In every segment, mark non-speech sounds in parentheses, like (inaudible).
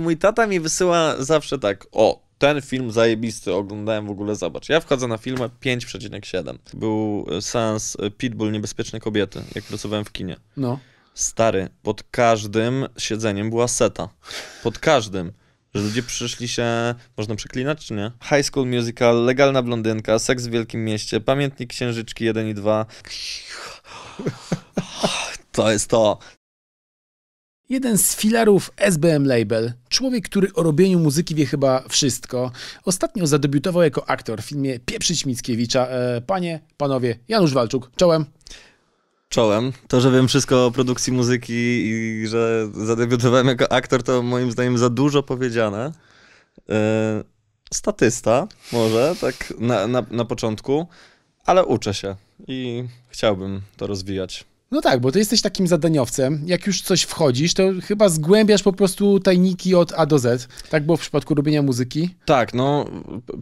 Mój tata mi wysyła zawsze tak, o, ten film zajebisty, oglądałem w ogóle, zobacz. Ja wchodzę na filmę 5,7. Był e, sens e, Pitbull Niebezpieczne Kobiety, jak pracowałem w kinie. No. Stary, pod każdym siedzeniem była seta. Pod każdym. Że ludzie przyszli się, można przeklinać czy nie? High School Musical, Legalna Blondynka, Seks w Wielkim Mieście, Pamiętnik Księżyczki 1 i 2. To jest to. Jeden z filarów SBM Label, człowiek, który o robieniu muzyki wie chyba wszystko, ostatnio zadebiutował jako aktor w filmie Pieprzyć Mickiewicza. E, panie, panowie, Janusz Walczuk, czołem. Czołem. To, że wiem wszystko o produkcji muzyki i że zadebiutowałem jako aktor, to moim zdaniem za dużo powiedziane. E, statysta, może, tak na, na, na początku, ale uczę się i chciałbym to rozwijać. No tak, bo ty jesteś takim zadaniowcem. Jak już coś wchodzisz, to chyba zgłębiasz po prostu tajniki od A do Z. Tak było w przypadku robienia muzyki? Tak, no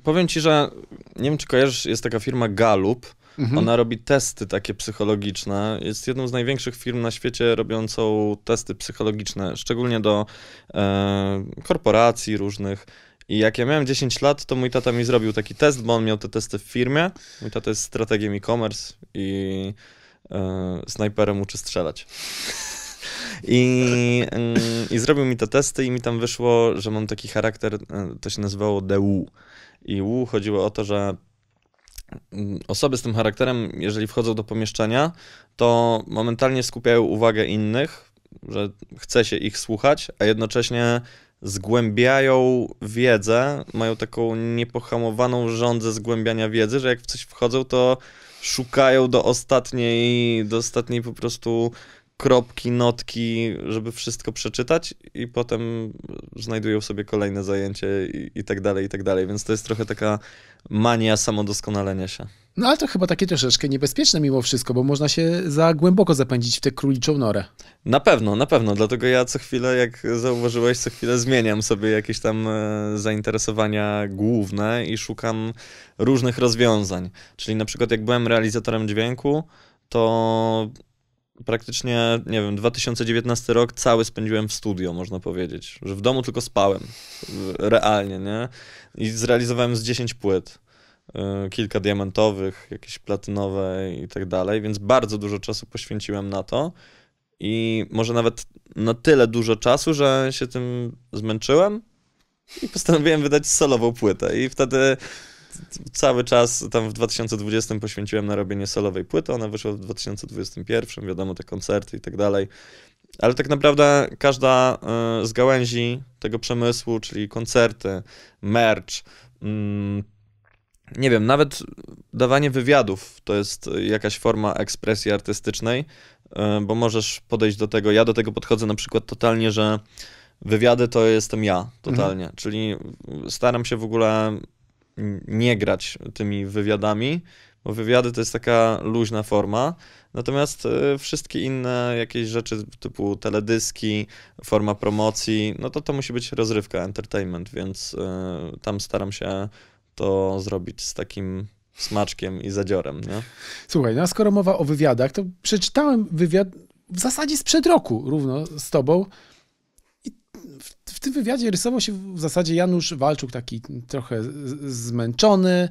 powiem ci, że nie wiem, czy kojarzysz, jest taka firma Galup. Mhm. Ona robi testy takie psychologiczne. Jest jedną z największych firm na świecie robiącą testy psychologiczne, szczególnie do e, korporacji różnych. I jak ja miałem 10 lat, to mój tata mi zrobił taki test, bo on miał te testy w firmie. Mój tata jest strategiem e-commerce i E, snajperem uczy strzelać. I, mm, I zrobił mi te testy i mi tam wyszło, że mam taki charakter, e, to się nazywało DU. I U chodziło o to, że mm, osoby z tym charakterem, jeżeli wchodzą do pomieszczenia, to momentalnie skupiają uwagę innych, że chce się ich słuchać, a jednocześnie zgłębiają wiedzę, mają taką niepohamowaną żądzę zgłębiania wiedzy, że jak w coś wchodzą, to szukają do ostatniej, do ostatniej po prostu kropki, notki, żeby wszystko przeczytać i potem znajdują sobie kolejne zajęcie i, i tak dalej, i tak dalej. Więc to jest trochę taka mania samodoskonalenia się. No ale to chyba takie troszeczkę niebezpieczne mimo wszystko, bo można się za głęboko zapędzić w tę króliczą norę. Na pewno, na pewno, dlatego ja co chwilę, jak zauważyłeś, co chwilę zmieniam sobie jakieś tam e, zainteresowania główne i szukam różnych rozwiązań. Czyli na przykład jak byłem realizatorem dźwięku, to praktycznie, nie wiem, 2019 rok cały spędziłem w studio, można powiedzieć. Że w domu tylko spałem, realnie, nie? I zrealizowałem z 10 płyt. E, kilka diamentowych, jakieś platynowe i tak dalej, więc bardzo dużo czasu poświęciłem na to i może nawet na tyle dużo czasu, że się tym zmęczyłem i postanowiłem wydać solową płytę i wtedy cały czas tam w 2020 poświęciłem na robienie solowej płyty, ona wyszła w 2021, wiadomo te koncerty i tak dalej. Ale tak naprawdę każda e, z gałęzi tego przemysłu, czyli koncerty, merch, mm, nie wiem, nawet dawanie wywiadów to jest y, jakaś forma ekspresji artystycznej, y, bo możesz podejść do tego. Ja do tego podchodzę na przykład totalnie, że wywiady to jestem ja totalnie. Mhm. Czyli staram się w ogóle nie grać tymi wywiadami, bo wywiady to jest taka luźna forma. Natomiast y, wszystkie inne jakieś rzeczy typu teledyski, forma promocji, no to to musi być rozrywka, entertainment, więc tam staram się to zrobić z takim smaczkiem i zadziorem. Nie? Słuchaj, no skoro mowa o wywiadach, to przeczytałem wywiad w zasadzie sprzed roku równo z tobą. I w, w tym wywiadzie rysował się w zasadzie Janusz Walczuk, taki trochę zmęczony,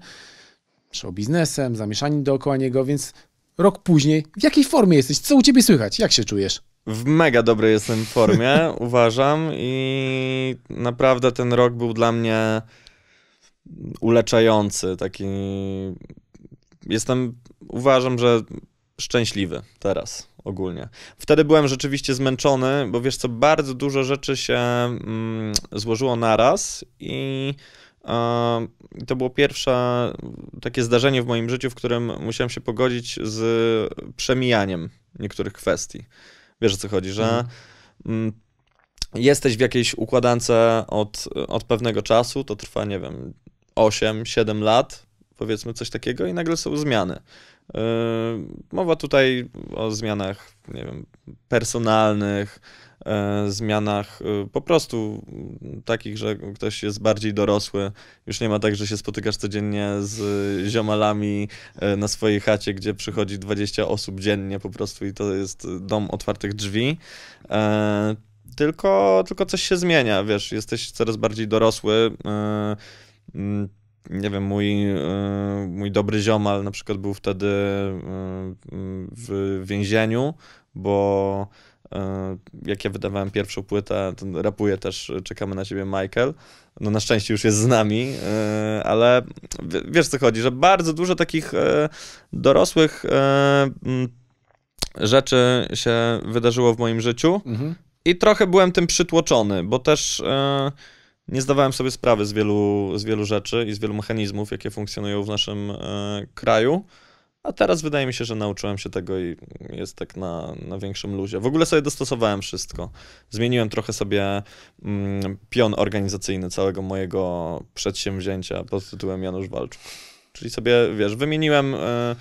show biznesem, zamieszani dookoła niego, więc rok później, w jakiej formie jesteś? Co u ciebie słychać? Jak się czujesz? W mega dobrej jestem formie, (laughs) uważam, i naprawdę ten rok był dla mnie uleczający, taki. Jestem, uważam, że szczęśliwy teraz ogólnie. Wtedy byłem rzeczywiście zmęczony, bo wiesz co, bardzo dużo rzeczy się mm, złożyło naraz i e, to było pierwsze takie zdarzenie w moim życiu, w którym musiałem się pogodzić z przemijaniem niektórych kwestii. Wiesz o co chodzi, że mhm. mm, jesteś w jakiejś układance od, od pewnego czasu, to trwa, nie wiem, 8-7 lat, powiedzmy coś takiego, i nagle są zmiany. Yy, mowa tutaj o zmianach, nie wiem, personalnych, yy, zmianach yy, po prostu takich, że ktoś jest bardziej dorosły. Już nie ma tak, że się spotykasz codziennie z ziomalami na swojej chacie, gdzie przychodzi 20 osób dziennie po prostu i to jest dom otwartych drzwi. Tylko, tylko coś się zmienia, wiesz, jesteś coraz bardziej dorosły. Mm, nie wiem, mój, e, mój dobry ziomal na przykład był wtedy e, w więzieniu, bo e, jak ja wydawałem pierwszą płytę, to rapuje też Czekamy na Ciebie Michael, no na szczęście już jest z nami, ale wiesz co chodzi, że bardzo dużo takich dorosłych rzeczy się wydarzyło w moim życiu mhm. i trochę byłem tym przytłoczony, bo też nie zdawałem sobie sprawy z wielu, z wielu rzeczy i z wielu mechanizmów, jakie funkcjonują w naszym e, kraju. A teraz wydaje mi się, że nauczyłem się tego i jest tak na, na większym luzie. W ogóle sobie dostosowałem wszystko. Zmieniłem trochę sobie mm, pion organizacyjny całego mojego przedsięwzięcia pod tytułem Janusz Walczuk. Czyli sobie, wiesz, wymieniłem, e,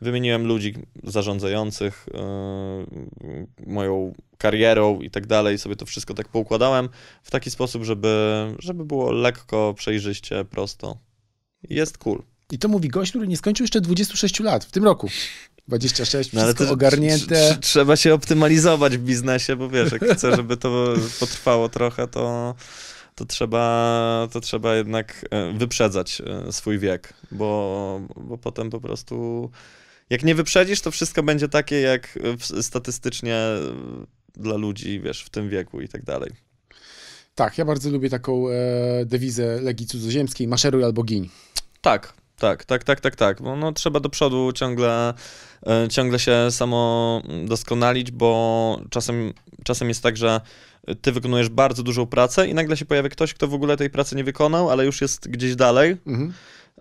wymieniłem ludzi zarządzających y, moją karierą i tak dalej, sobie to wszystko tak poukładałem w taki sposób, żeby, żeby było lekko, przejrzyście, prosto. Jest cool. I to mówi gość, który nie skończył jeszcze 26 lat w tym roku. 26, no ale to, ogarnięte. Trzeba się optymalizować w biznesie, bo wiesz, jak chcę, żeby to (laughs) potrwało trochę, to, to, trzeba, to trzeba jednak e, wyprzedzać e, swój wiek, bo, bo potem po prostu jak nie wyprzedzisz, to wszystko będzie takie, jak statystycznie dla ludzi, wiesz, w tym wieku i tak dalej. Tak, ja bardzo lubię taką e, dewizę Legii Cudzoziemskiej, maszeruj albo gin. Tak, tak, tak, tak, tak, tak. Bo no, no, trzeba do przodu ciągle, e, ciągle się samo doskonalić, bo czasem, czasem jest tak, że ty wykonujesz bardzo dużą pracę i nagle się pojawia ktoś, kto w ogóle tej pracy nie wykonał, ale już jest gdzieś dalej. Mhm.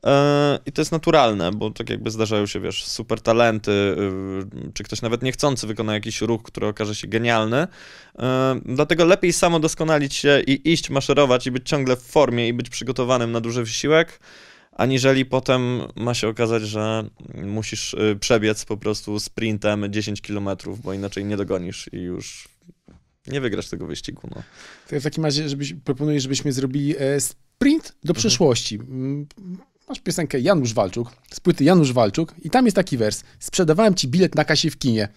E, I to jest naturalne, bo tak jakby zdarzają się, wiesz, super talenty, y, czy ktoś nawet niechcący wykona jakiś ruch, który okaże się genialny. E, dlatego lepiej samo doskonalić się i iść, maszerować i być ciągle w formie i być przygotowanym na duży wysiłek, aniżeli potem ma się okazać, że musisz y, przebiec po prostu sprintem 10 km, bo inaczej nie dogonisz i już nie wygrasz tego wyścigu. No. To ja w takim razie żebyś, proponuję, żebyśmy zrobili e, sprint do mhm. przeszłości mm, masz piosenkę Janusz Walczuk, z płyty Janusz Walczuk i tam jest taki wers. Sprzedawałem ci bilet na kasie w kinie.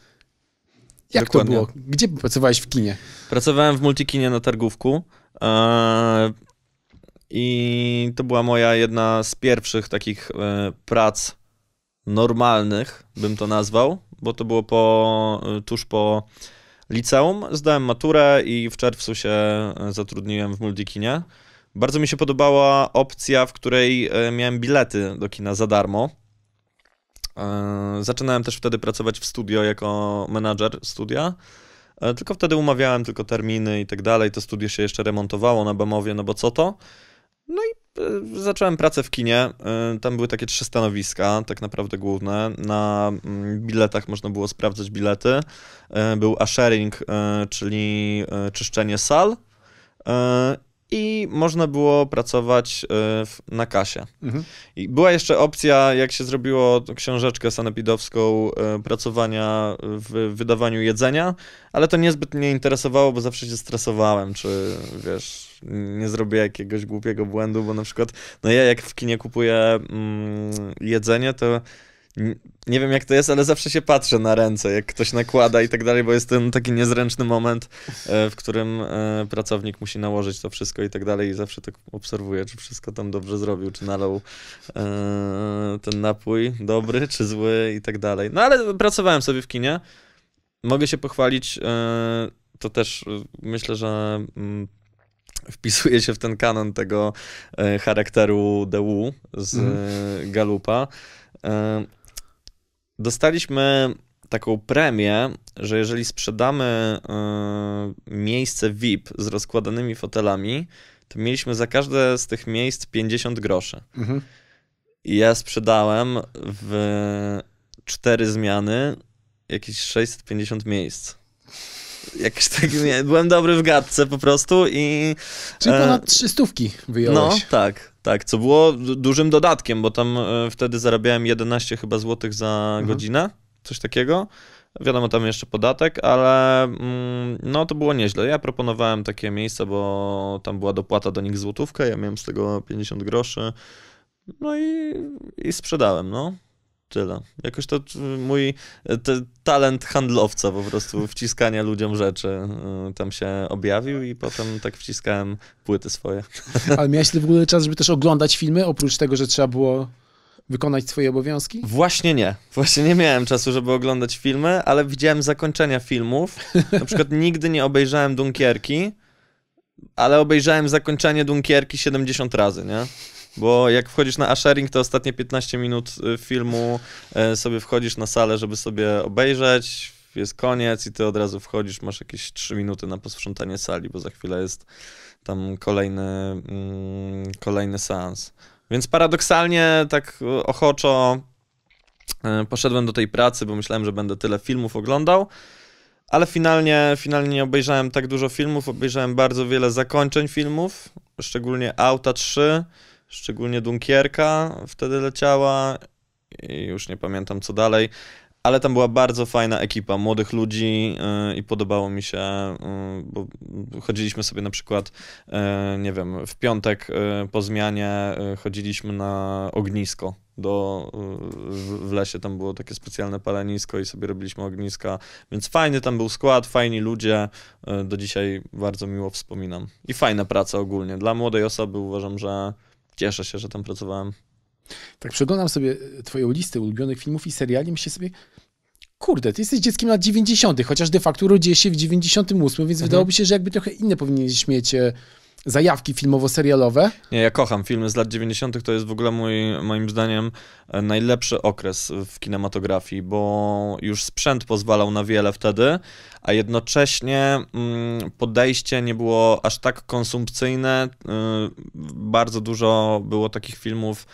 Jak Dokładnie. to było? Gdzie pracowałeś w kinie? Pracowałem w multikinie na targówku. E, I to była moja jedna z pierwszych takich e, prac normalnych, bym to nazwał, bo to było po, e, tuż po liceum. Zdałem maturę i w czerwcu się zatrudniłem w multikinie. Bardzo mi się podobała opcja, w której e, miałem bilety do kina za darmo. E, zaczynałem też wtedy pracować w studio jako menadżer studia. E, tylko wtedy umawiałem tylko terminy i tak dalej. To studio się jeszcze remontowało na Bamowie, no bo co to? No i zacząłem pracę w kinie. Tam były takie trzy stanowiska, tak naprawdę główne. Na mm, biletach można było sprawdzać bilety. Był ashering, czyli czyszczenie sal i można było pracować e, na kasie. Mhm. I była jeszcze opcja, jak się zrobiło książeczkę sanepidowską e, pracowania w wydawaniu jedzenia, ale to niezbyt mnie interesowało, bo zawsze się stresowałem, czy wiesz, nie zrobię jakiegoś głupiego błędu, bo na przykład, no ja jak w kinie kupuję mm, jedzenie, to nie wiem jak to jest, ale zawsze się patrzę na ręce, jak ktoś nakłada i tak dalej, bo jest ten taki niezręczny moment, e, w którym e, pracownik musi nałożyć to wszystko i tak dalej i zawsze tak obserwuję, czy wszystko tam dobrze zrobił, czy nalał e, ten napój dobry, czy zły i tak dalej. No ale pracowałem sobie w kinie. Mogę się pochwalić, to też myślę, że mm, wpisuje się w ten kanon tego charakteru The z mhm. Galupa dostaliśmy taką premię, że jeżeli sprzedamy y, miejsce VIP z rozkładanymi fotelami, to mieliśmy za każde z tych miejsc 50 groszy. Mhm. I ja sprzedałem w cztery zmiany jakieś 650 miejsc jakieś tak byłem dobry w gadce po prostu i... Czyli e, ponad trzystówki wyjąłeś. No, tak. Tak, co było dużym dodatkiem, bo tam e, wtedy zarabiałem 11 chyba złotych za mhm. godzinę, coś takiego. Wiadomo, tam jeszcze podatek, ale mm, no to było nieźle. Ja proponowałem takie miejsca, bo tam była dopłata do nich złotówka, ja miałem z tego 50 groszy. No i, i sprzedałem, no tyle. Jakoś to y, mój y, te, talent handlowca po prostu, wciskania ludziom rzeczy y, tam się objawił i potem tak wciskałem płyty swoje. Ale miałeś ty w ogóle czas, żeby też oglądać filmy, oprócz tego, że trzeba było wykonać swoje obowiązki? Właśnie nie. Właśnie nie miałem czasu, żeby oglądać filmy, ale widziałem zakończenia filmów. Na przykład (laughs) nigdy nie obejrzałem Dunkierki, ale obejrzałem zakończenie Dunkierki 70 razy, nie? Bo jak wchodzisz na Ashering, to ostatnie 15 minut y, filmu e, sobie wchodzisz na salę, żeby sobie obejrzeć, jest koniec i ty od razu wchodzisz, masz jakieś 3 minuty na posprzątanie sali, bo za chwilę jest tam kolejny, mm, kolejny seans. Więc paradoksalnie tak y, ochoczo e, poszedłem do tej pracy, bo myślałem, że będę tyle filmów oglądał, ale finalnie, finalnie nie obejrzałem tak dużo filmów, obejrzałem bardzo wiele zakończeń filmów, szczególnie Auta 3, szczególnie Dunkierka wtedy leciała i już nie pamiętam co dalej, ale tam była bardzo fajna ekipa młodych ludzi y, i podobało mi się, y, bo chodziliśmy sobie na przykład, y, nie wiem, w piątek po zmianie chodziliśmy na ognisko do, w, w, lesie, tam było takie specjalne palenisko i sobie robiliśmy ogniska, więc fajny tam był skład, fajni ludzie, do dzisiaj bardzo miło wspominam. I fajna praca ogólnie, dla młodej osoby uważam, że cieszę się, że tam pracowałem. Tak przeglądam sobie e, twoją listę ulubionych filmów i seriali, myślę sobie, kurde, ty jesteś dzieckiem lat 90., chociaż de facto urodziłeś się w 98, więc mhm. wydałoby się, że jakby trochę inne powinieneś mieć e, zajawki filmowo-serialowe. Nie, ja kocham filmy z lat 90. To jest w ogóle mój, moim zdaniem e, najlepszy okres w kinematografii, bo już sprzęt pozwalał na wiele wtedy, a jednocześnie mm, podejście nie było aż tak konsumpcyjne. E, bardzo dużo było takich filmów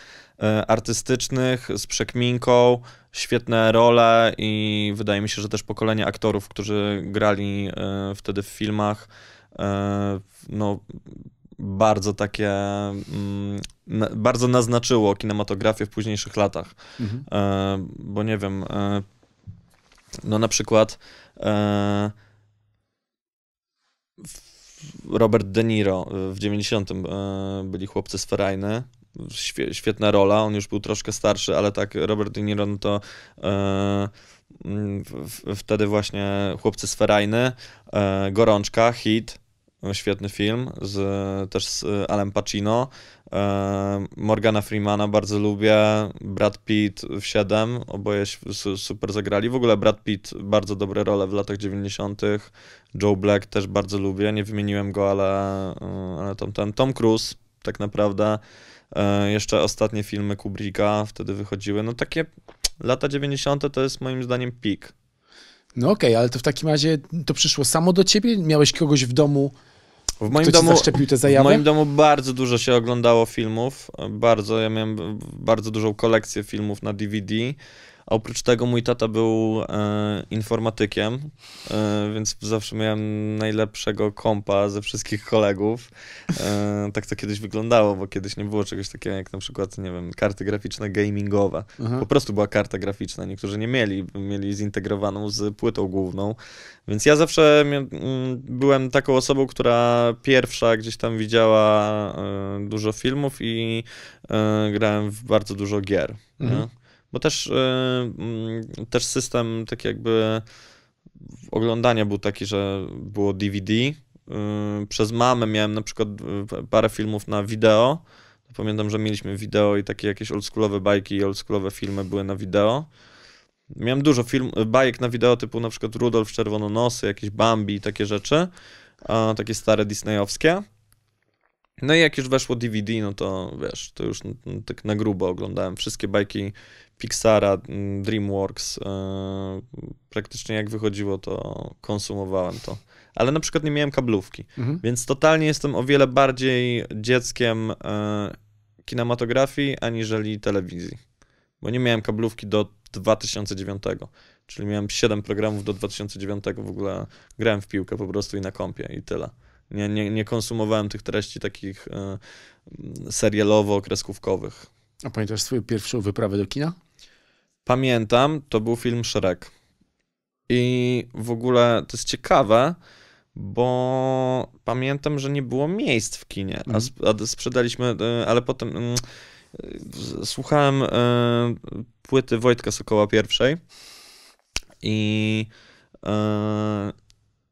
e, artystycznych z przekminką, świetne role i wydaje mi się, że też pokolenie aktorów, którzy grali wtedy w filmach no, bardzo takie, mm, bardzo naznaczyło kinematografię w późniejszych latach. Mhm. E, bo nie wiem, e, no na przykład e, Robert De Niro w 90 byli chłopcy z Ferajny, świetna rola, on już był troszkę starszy, ale tak Robert De Niro no to wtedy właśnie chłopcy z Ferajny, Gorączka, Hit, świetny film, z, też z y, Alem Pacino. E, Morgana Freemana bardzo lubię, Brad Pitt w 7, oboje super zagrali. W ogóle Brad Pitt bardzo dobre role w latach 90. Joe Black też bardzo lubię, nie wymieniłem go, ale, y, ale tam Tom Cruise tak naprawdę. E, jeszcze ostatnie filmy Kubricka wtedy wychodziły. No takie lata 90. to jest moim zdaniem pik. No okej, okay, ale to w takim razie to przyszło samo do ciebie? Miałeś kogoś w domu, w moim, domu, w moim domu bardzo dużo się oglądało filmów, bardzo, ja miałem bardzo dużą kolekcję filmów na DVD, a oprócz tego mój tata był e, informatykiem, e, więc zawsze miałem najlepszego kompa ze wszystkich kolegów. E, tak to kiedyś wyglądało, bo kiedyś nie było czegoś takiego jak na przykład, nie wiem, karty graficzne gamingowe. Po prostu była karta graficzna. Niektórzy nie mieli, mieli zintegrowaną z płytą główną. Więc ja zawsze mia- byłem taką osobą, która pierwsza gdzieś tam widziała e, dużo filmów i e, grałem w bardzo dużo gier. Mhm. Bo też, yy, też system tak jakby oglądania był taki, że było DVD. Yy, przez mamę miałem na przykład parę filmów na wideo. Pamiętam, że mieliśmy wideo i takie jakieś oldschoolowe bajki i oldschoolowe filmy były na wideo. Miałem dużo film, bajek na wideo typu na przykład Rudolf Czerwononosy, jakieś Bambi i takie rzeczy, a, takie stare disneyowskie. No i jak już weszło DVD, no to wiesz, to już tak na grubo oglądałem wszystkie bajki Pixara, mm, DreamWorks. E, praktycznie jak wychodziło, to konsumowałem to. Ale na przykład nie miałem kablówki, mhm. więc totalnie jestem o wiele bardziej dzieckiem e, kinematografii aniżeli telewizji, bo nie miałem kablówki do 2009 czyli miałem 7 programów do 2009, w ogóle grałem w piłkę po prostu i na kąpie i tyle. Nie, nie, nie konsumowałem tych treści takich y, serialowo-kreskówkowych. A pamiętasz swoją pierwszą wyprawę do kina? pamiętam, to był film Szereg I w ogóle to jest ciekawe, bo pamiętam, że nie było miejsc w kinie, a, mhm. sp- a sprzedaliśmy, y, ale potem mm, y, słuchałem y, płyty Wojtka Sokoła pierwszej i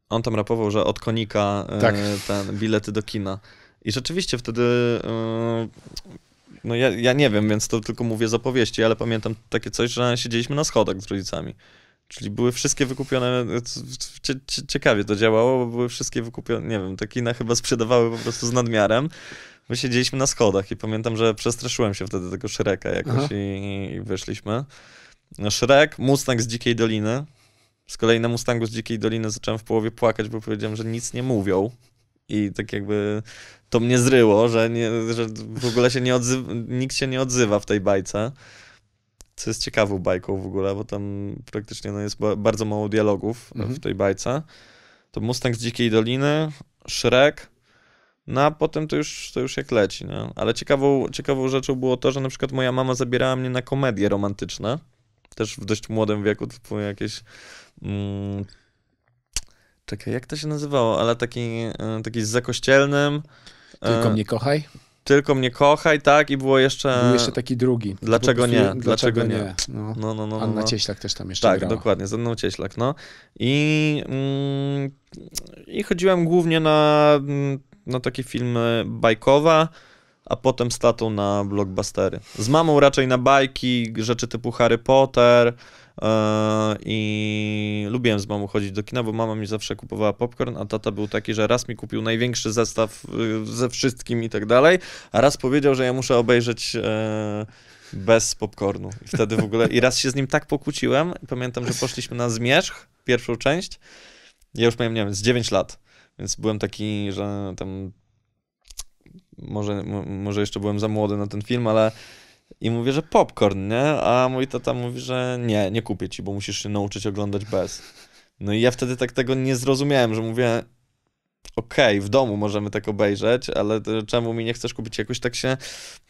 on tam rapował, że od konika tak. ten bilety do kina. I rzeczywiście wtedy no ja, ja nie wiem, więc to tylko mówię z opowieści, ale pamiętam takie coś, że siedzieliśmy na schodach z rodzicami. Czyli były wszystkie wykupione, ciekawie to działało, bo były wszystkie wykupione, nie wiem, te kina chyba sprzedawały po prostu z nadmiarem. My siedzieliśmy na schodach i pamiętam, że przestraszyłem się wtedy tego Shreka jakoś i, i, wyszliśmy. No, Shrek, Mustang z Dzikiej Doliny. Z kolei na Mustangu z Dzikiej Doliny zacząłem w połowie płakać, bo powiedziałem, że nic nie mówią. I tak jakby to mnie zryło, że, nie, że w ogóle się nie odzywa, nikt się nie odzywa w tej bajce. Co jest ciekawą bajką w ogóle, bo tam praktycznie no, jest bardzo mało dialogów mhm. w tej bajce. To Mustang z Dzikiej Doliny, Shrek, no a potem to już, to już jak leci. No. Ale ciekawą, ciekawą rzeczą było to, że na przykład moja mama zabierała mnie na komedie romantyczne. Też w dość młodym wieku, typu jakieś mm, Czekaj, jak to się nazywało? Ale taki, e, taki z zakościelnym. Tylko e, mnie kochaj? Tylko mnie kochaj, tak? I było jeszcze. Był jeszcze taki drugi. Dlaczego nie? Dlaczego, Dlaczego nie? nie? No, no. No, no, no, Anna no. Cieślak też tam jeszcze Tak, grała. dokładnie, ze mną Cieślak, no. I, mm, I chodziłem głównie na, mm, na takie filmy bajkowa, a potem z tatą na blockbustery. Z mamą raczej na bajki, rzeczy typu Harry Potter, E, i lubiłem z mamą chodzić do kina, bo mama mi zawsze kupowała popcorn, a tata był taki, że raz mi kupił największy zestaw y, ze wszystkim i tak dalej, a raz powiedział, że ja muszę obejrzeć e, bez popcornu. I wtedy w ogóle. I raz się z nim tak pokłóciłem. Pamiętam, że poszliśmy na zmierzch, pierwszą część. Ja już miałem, nie wiem, z 9 lat. Więc byłem taki, że tam. Może, może jeszcze byłem za młody na ten film, ale i mówię, że popcorn, nie? A mój tata mówi, że nie, nie kupię ci, bo musisz się nauczyć oglądać bez. No i ja wtedy tak tego nie zrozumiałem, że mówię, okej, okay, w domu możemy tak obejrzeć, ale czemu mi nie chcesz kupić? Jakoś tak się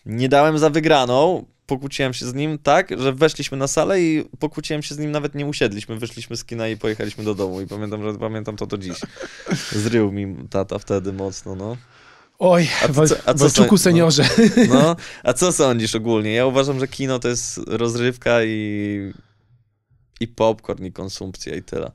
nie dałem za wygraną, pokłóciłem się z nim tak, że weszliśmy na salę i pokłóciłem się z nim, nawet nie usiedliśmy, wyszliśmy z kina i pojechaliśmy do domu i pamiętam, że pamiętam to do dziś. Zrył mi tata wtedy mocno, no. Oj, a Walczuku no, seniorze. No, no, a co sądzisz ogólnie? Ja uważam, że kino to jest rozrywka i i popcorn, i konsumpcja, i tyle.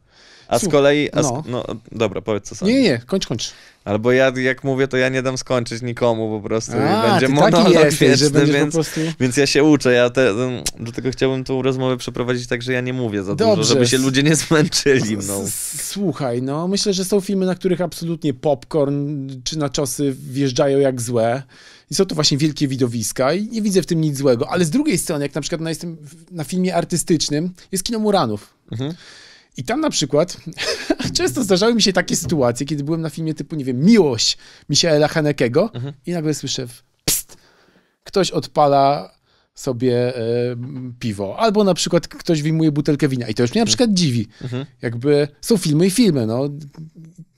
A Słuch, z kolei. A no. no. dobra, powiedz co sam. Nie, nie, kończ, kończ. Albo ja, jak mówię, to ja nie dam skończyć nikomu po prostu. A, I będzie monolog jesteś, wieczny, więc, prostu... więc ja się uczę. Ja te, no, dlatego chciałbym tą rozmowę przeprowadzić tak, że ja nie mówię za Dobrze. dużo, żeby się ludzie nie zmęczyli. mną. No. Słuchaj, no myślę, że są filmy, na których absolutnie popcorn czy na czosy wjeżdżają jak złe. I są to właśnie wielkie widowiska i nie widzę w tym nic złego. Ale z drugiej strony, jak na przykład na, jestem na filmie artystycznym, jest kino Muranów. Mhm. I tam na przykład (laughs) często zdarzały mi się takie sytuacje, kiedy byłem na filmie typu, nie wiem, Miłość Michaela Hanekego mhm. i nagle słyszę pst, ktoś odpala sobie e, piwo. Albo na przykład ktoś wyjmuje butelkę wina. I to już mnie na mhm. przykład dziwi. Mhm. Jakby są filmy i filmy, no.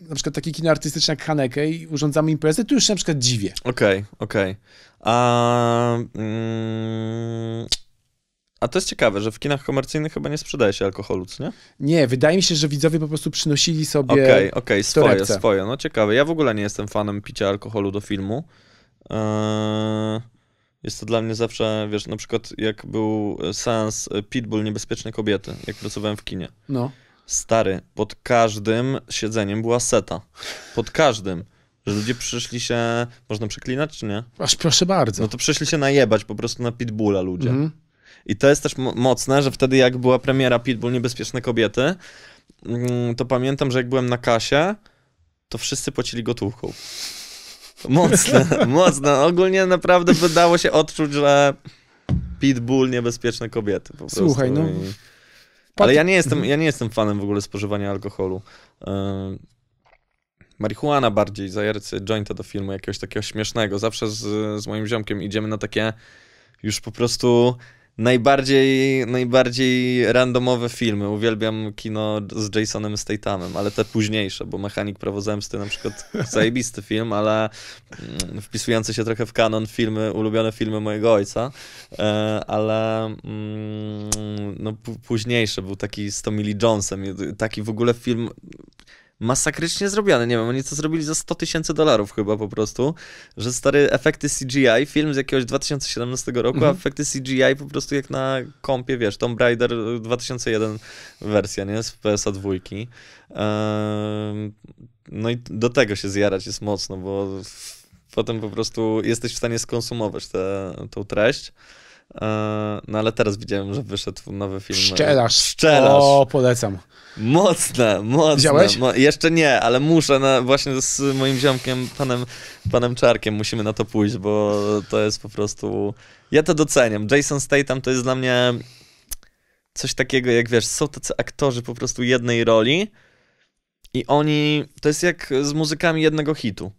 Na przykład takie kino artystyczne jak Haneke i urządzamy imprezę, tu już się na przykład dziwię. Okej, okay, okej. Okay. A, mm, a to jest ciekawe, że w kinach komercyjnych chyba nie sprzedaje się alkoholu, co nie? Nie, wydaje mi się, że widzowie po prostu przynosili sobie Okej, okay, okej, swoje, swoje. No ciekawe. Ja w ogóle nie jestem fanem picia alkoholu do filmu. Yy... Jest to dla mnie zawsze, wiesz, na przykład jak był sens Pitbull Niebezpieczne Kobiety, jak pracowałem w kinie. No. Stary, pod każdym siedzeniem była seta. Pod każdym. Że ludzie przyszli się... Można przeklinać, czy nie? Aż proszę bardzo. No to przyszli się najebać po prostu na Pitbulla ludzie. Mhm. I to jest też mocne, że wtedy jak była premiera Pitbull Niebezpieczne Kobiety, mm, to pamiętam, że jak byłem na kasie, to wszyscy płacili gotówką. Mocno, (laughs) mocno. Ogólnie naprawdę wydało się odczuć, że Pitbull niebezpieczne kobiety. Po Słuchaj, prostu. no. I... Ale ja nie, jestem, ja nie jestem fanem w ogóle spożywania alkoholu. Marihuana bardziej, zajercy jointa do filmu, jakiegoś takiego śmiesznego. Zawsze z, z moim ziomkiem idziemy na takie już po prostu najbardziej, najbardziej randomowe filmy. Uwielbiam kino z Jasonem Statamem, ale te późniejsze, bo Mechanik Prawo Zemsty na przykład (laughs) zajebisty film, ale mm, wpisujący się trochę w kanon filmy, ulubione filmy mojego ojca, e, ale mm, no, późniejsze, był taki z Tommy Lee Jonesem, taki w ogóle film masakrycznie zrobione. Nie wiem, oni to zrobili za 100 tysięcy dolarów chyba po prostu, że stary efekty CGI, film z jakiegoś 2017 roku, a mhm. efekty CGI po prostu jak na kompie, wiesz, Tomb Raider 2001 wersja, nie, z PSA 2. no i do tego się zjarać jest mocno, bo potem po prostu jesteś w stanie skonsumować tę treść. E, no ale teraz widziałem, że wyszedł nowy film. Szczelarz. Szczelarz. O, polecam. Mocne, mocne. Widziałeś? Mo jeszcze nie, ale muszę na, właśnie z moim ziomkiem, panem, panem Czarkiem, musimy na to pójść, bo to jest po prostu... Ja to doceniam. Jason Statham to jest dla mnie coś takiego, jak wiesz, są tacy aktorzy po prostu jednej roli i oni... To jest jak z muzykami jednego hitu.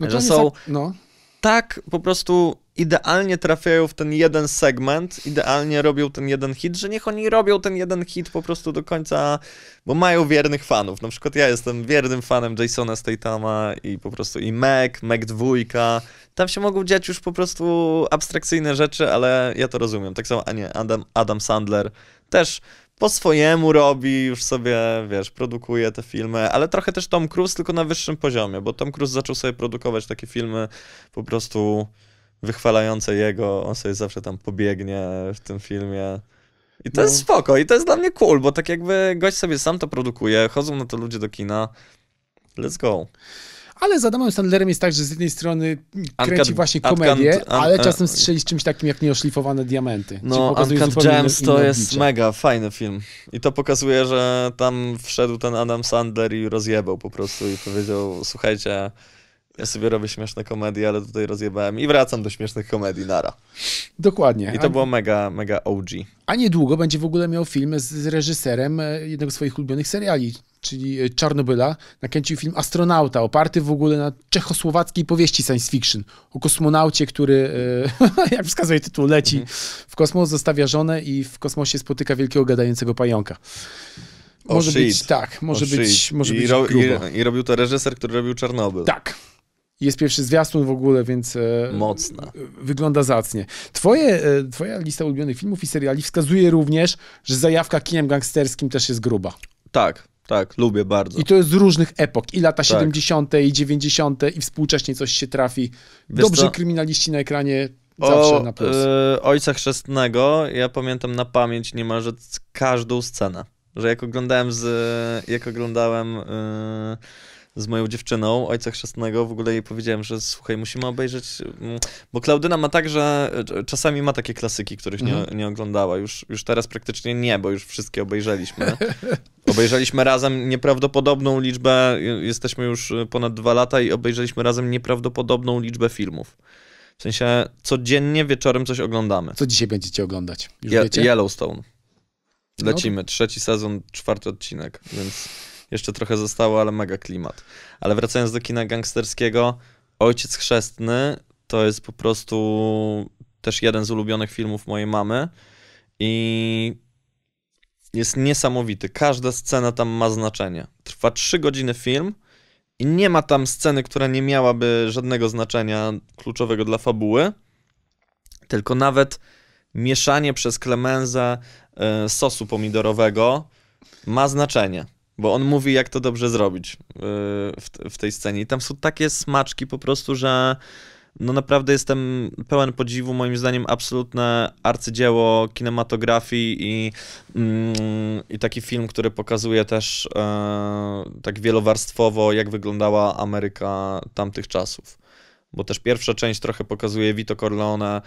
No że są... Za... No tak po prostu idealnie trafiają w ten jeden segment, idealnie robią ten jeden hit, że niech oni robią ten jeden hit po prostu do końca, bo mają wiernych fanów. Na przykład ja jestem wiernym fanem Jasona Statama i po prostu i Mac, Mac 2. Tam się mogą dziać już po prostu abstrakcyjne rzeczy, ale ja to rozumiem. Tak samo, a nie, Adam, Adam Sandler też po swojemu robi, już sobie, wiesz, produkuje te filmy, ale trochę też Tom Cruise, tylko na wyższym poziomie, bo Tom Cruise zaczął sobie produkować takie filmy po prostu wychwalające jego, on sobie zawsze tam pobiegnie w tym filmie. I to no. jest spoko, i to jest dla mnie cool, bo tak jakby gość sobie sam to produkuje, chodzą na to ludzie do kina, let's go. Ale z Adamem Sandlerem jest tak, że z jednej strony kręci Uncut, właśnie komedię, Uncut, ale czasem strzeli z czymś takim jak nieoszlifowane diamenty. No, Uncut Gems to jest oblicze. mega fajny film. I to pokazuje, że tam wszedł ten Adam Sandler i rozjebał po prostu i powiedział, słuchajcie, ja sobie robię śmieszne komedie, ale tutaj rozjebałem i wracam do śmiesznych komedii, nara. Dokładnie. I to A... było mega, mega OG. A niedługo będzie w ogóle miał film z, z reżyserem e, jednego z swoich ulubionych seriali, czyli e, Czarnobyla, nakręcił film Astronauta, oparty w ogóle na czechosłowackiej powieści science fiction o kosmonaucie, który, e, (laughs) jak wskazuje tytuł, leci mhm. w kosmos, zostawia żonę i w kosmosie spotyka wielkiego gadającego pająka. Może oh, być tak, może oh, być, może I być ro grubo. I, I robił to reżyser, który robił Czarnobyl. Tak, jest pierwszy zwiastun w ogóle, więc. E, Mocna. Wygląda zacnie. Twoje, e, twoja lista ulubionych filmów i seriali wskazuje również, że zajawka kinem gangsterskim też jest gruba. Tak, tak, lubię bardzo. I to jest z różnych epok. I lata tak. 70., i 90., i współcześnie coś się trafi. Wiesz Dobrzy co? kryminaliści na ekranie zawsze o, na plus. Yy, Ojca Chrzestnego ja pamiętam na pamięć niemalże każdą scenę. Że jak oglądałem z. Jak oglądałem. Yy z moją dziewczyną, ojca chrzestnego, w ogóle jej powiedziałem, że słuchaj, musimy obejrzeć, mm, bo Klaudyna ma tak, że e, czasami ma takie klasyki, których nie, mhm. nie oglądała, już, już teraz praktycznie nie, bo już wszystkie obejrzeliśmy. (laughs) Obejrzeliśmy razem nieprawdopodobną liczbę, jesteśmy już e, ponad dwa lata i obejrzeliśmy razem nieprawdopodobną liczbę filmów. W sensie codziennie wieczorem coś oglądamy. Co dzisiaj będziecie oglądać? Już Je wiecie? Yellowstone. No. Lecimy, trzeci sezon, czwarty odcinek, więc jeszcze trochę zostało, ale mega klimat. Ale wracając do kina gangsterskiego, Ojciec Chrzestny to jest po prostu też jeden z ulubionych filmów mojej mamy i jest niesamowity. Każda scena tam ma znaczenie. Trwa 3 godziny film i nie ma tam sceny, która nie miałaby żadnego znaczenia kluczowego dla fabuły, tylko nawet mieszanie przez Clemenza e, sosu pomidorowego ma znaczenie bo on mówi, jak to dobrze zrobić y, w, w tej scenie. I tam są takie smaczki po prostu, że no naprawdę jestem pełen podziwu, moim zdaniem absolutne arcydzieło kinematografii i, mm, i taki film, który pokazuje też e, tak wielowarstwowo, jak wyglądała Ameryka tamtych czasów bo też pierwsza część trochę pokazuje Vito Corleona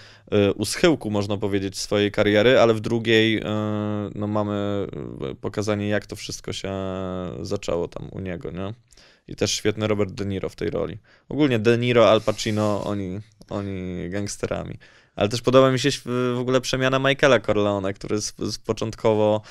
y, u schyłku, można powiedzieć, swojej kariery, ale w drugiej y, no, mamy y, pokazanie, jak to wszystko się zaczęło tam u niego, nie? I też świetny Robert De Niro w tej roli. Ogólnie De Niro, Al Pacino, oni, oni gangsterami. Ale też podoba mi się w ogóle przemiana Michaela Corleone, który z, z początkowo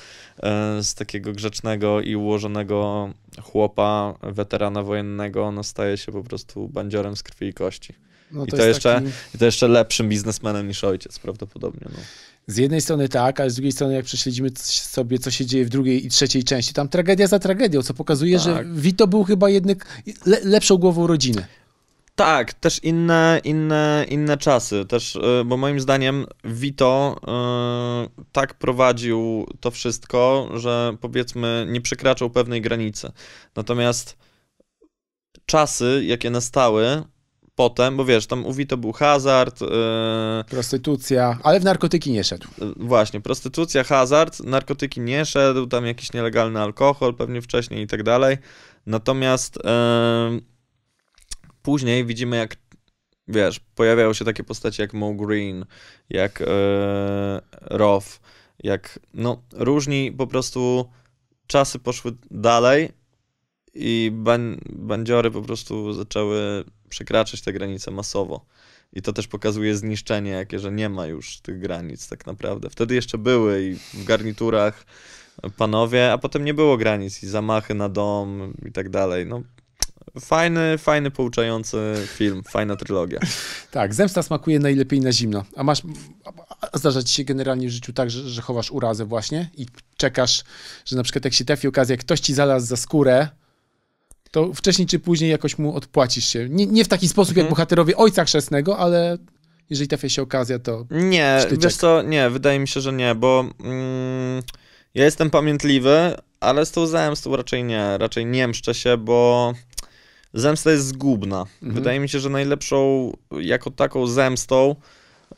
e, z takiego grzecznego i ułożonego chłopa, weterana wojennego, no staje się po prostu bandziorem z krwi i kości. No to I, to jeszcze, taki... I to jeszcze lepszym biznesmenem niż ojciec prawdopodobnie. No. Z jednej strony tak, ale z drugiej strony jak prześledzimy sobie, co się dzieje w drugiej i trzeciej części, tam tragedia za tragedią, co pokazuje, tak. że Vito był chyba jednak lepszą głową rodziny. Tak, też inne, inne, inne czasy, też, e, bo moim zdaniem Vito yy, tak prowadził to wszystko, że powiedzmy nie przekraczał pewnej granicy. Natomiast czasy, jakie nastały potem, bo wiesz, tam u Vito był hazard. Yy, prostytucja, ale w narkotyki nie szedł. Yy, właśnie, prostytucja, hazard, narkotyki nie szedł, tam jakiś nielegalny alkohol pewnie wcześniej i tak dalej. Natomiast później widzimy, jak wiesz, pojawiają się takie postacie jak Mo Green, jak yy, Roth, jak no różni po prostu czasy poszły dalej i ban bandziory po prostu zaczęły przekraczać te granice masowo. I to też pokazuje zniszczenie, jakie, że nie ma już tych granic tak naprawdę. Wtedy jeszcze były i w garniturach panowie, a potem nie było granic i zamachy na dom i tak dalej. No, Fajny, fajny, pouczający film, fajna trylogia. Tak, zemsta smakuje najlepiej na zimno. A masz, a zdarza ci się generalnie w życiu tak, że, że chowasz urazę właśnie i czekasz, że na przykład jak się trafi okazja, ktoś ci zalazł za skórę, to wcześniej czy później jakoś mu odpłacisz się. Nie, nie w taki sposób mhm. jak bohaterowie Ojca Chrzestnego, ale jeżeli trafia się okazja, to Nie, sztyczek. wiesz co, nie, wydaje mi się, że nie, bo mm, ja jestem pamiętliwy, ale z tą zemstą raczej nie, raczej nie mszczę się, bo zemsta jest zgubna. Mhm. Wydaje mi się, że najlepszą jako taką zemstą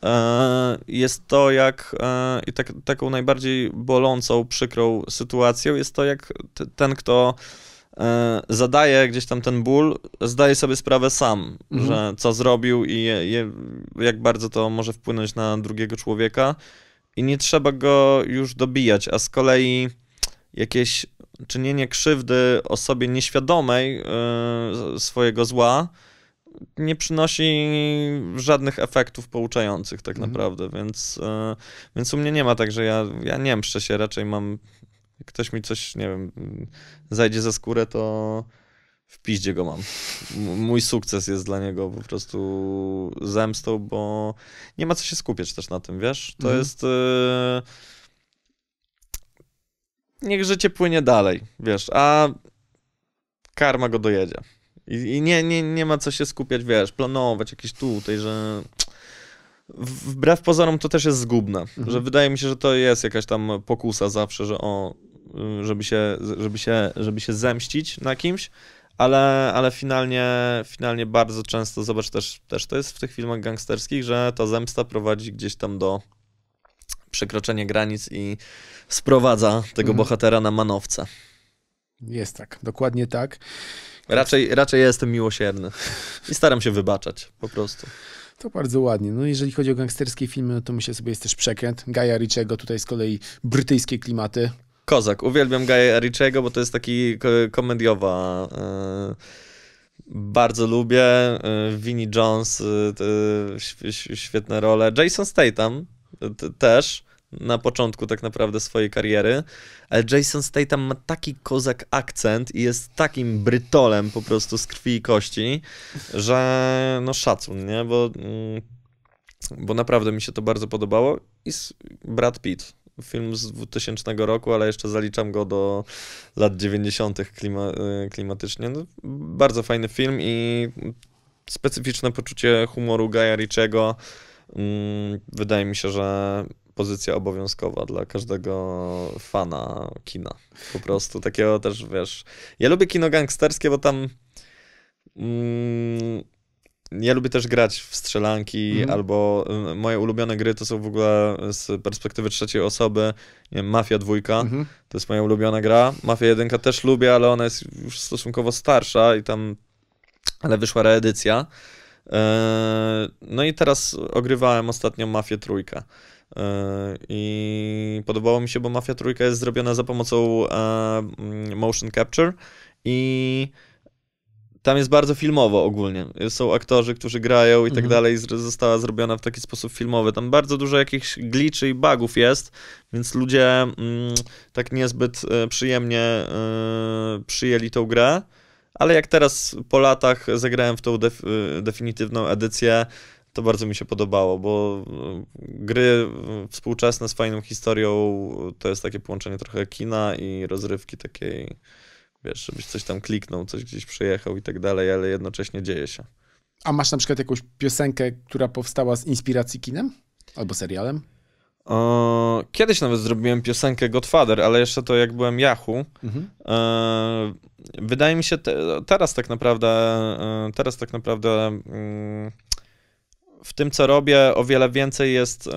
e, jest to, jak e, i tak, taką najbardziej bolącą, przykrą sytuacją jest to, jak t, ten, kto e, zadaje gdzieś tam ten ból, zdaje sobie sprawę sam, mhm. że co zrobił i je, je, jak bardzo to może wpłynąć na drugiego człowieka i nie trzeba go już dobijać, a z kolei jakieś czynienie krzywdy osobie nieświadomej y, swojego zła nie przynosi żadnych efektów pouczających tak mhm. naprawdę, więc, y, więc u mnie nie ma tak, że ja, ja nie mszczę się, raczej mam, ktoś mi coś, nie wiem, zajdzie za skórę, to w piździe go mam. mój sukces jest dla niego po prostu zemstą, bo nie ma co się skupiać też na tym, wiesz? To mhm. jest... Y niech życie płynie dalej, wiesz, a karma go dojedzie. I, i nie, nie, nie ma co się skupiać, wiesz, planować jakieś tutaj, że wbrew pozorom to też jest zgubne, mhm. że wydaje mi się, że to jest jakaś tam pokusa zawsze, że o, żeby się, żeby się, żeby się zemścić na kimś, ale, ale finalnie, finalnie bardzo często, zobacz, też, też to jest w tych filmach gangsterskich, że ta zemsta prowadzi gdzieś tam do przekroczenie granic i sprowadza tego mhm. bohatera na manowce. Jest tak, dokładnie tak. Raczej, raczej ja jestem miłosierny i staram się wybaczać po prostu. To bardzo ładnie. No jeżeli chodzi o gangsterskie filmy, no to myślę sobie, jest też przekręt. Gaja Riczego, tutaj z kolei brytyjskie klimaty. Kozak. Uwielbiam Gaja Riczego, bo to jest taki komediowa... E, bardzo lubię. E, Vinnie Jones, e, świetne role. Jason Statham też na początku tak naprawdę swojej kariery, ale Jason Statham ma taki kozak akcent i jest takim brytolem po prostu z krwi i kości, że no szacun, nie? Bo, mm, bo naprawdę mi się to bardzo podobało. I Brad Pitt, film z 2000 roku, ale jeszcze zaliczam go do lat 90. Klima, y, klimatycznie. No, bardzo fajny film i specyficzne poczucie humoru Gaja Riczego. Mm, wydaje mi się, że pozycja obowiązkowa dla każdego fana kina. Po prostu takiego też, wiesz... Ja lubię kino gangsterskie, bo tam... Mm, ja lubię też grać w strzelanki, mm. albo y, moje ulubione gry to są w ogóle z perspektywy trzeciej osoby, nie wiem, Mafia dwójka, mm -hmm. to jest moja ulubiona gra. Mafia jedynka też lubię, ale ona jest już stosunkowo starsza i tam, ale wyszła reedycja. Yy, no i teraz ogrywałem ostatnio Mafię trójkę. E, I podobało mi się, bo Mafia Trójka jest zrobiona za pomocą e, mm, motion capture i tam jest bardzo filmowo ogólnie. Są aktorzy, którzy grają i tak mhm. dalej. Została zrobiona w taki sposób filmowy. Tam bardzo dużo jakichś gliczy i bugów jest, więc ludzie mm, tak niezbyt y, przyjemnie y, przyjęli tą grę. Ale jak teraz po latach zagrałem w tą def, y, definitywną edycję, to bardzo mi się podobało, bo y, gry y, współczesne z fajną historią y, to jest takie połączenie trochę kina i rozrywki takiej, wiesz, żebyś coś tam kliknął, coś gdzieś przyjechał i tak dalej, ale jednocześnie dzieje się. A masz na przykład jakąś piosenkę, która powstała z inspiracji kinem albo serialem? O, kiedyś nawet zrobiłem piosenkę Godfather, ale jeszcze to jak byłem Yahoo. Mhm. E, wydaje mi się, te, no, teraz tak naprawdę, e, teraz tak naprawdę. Mm, w tym, co robię, o wiele więcej jest e,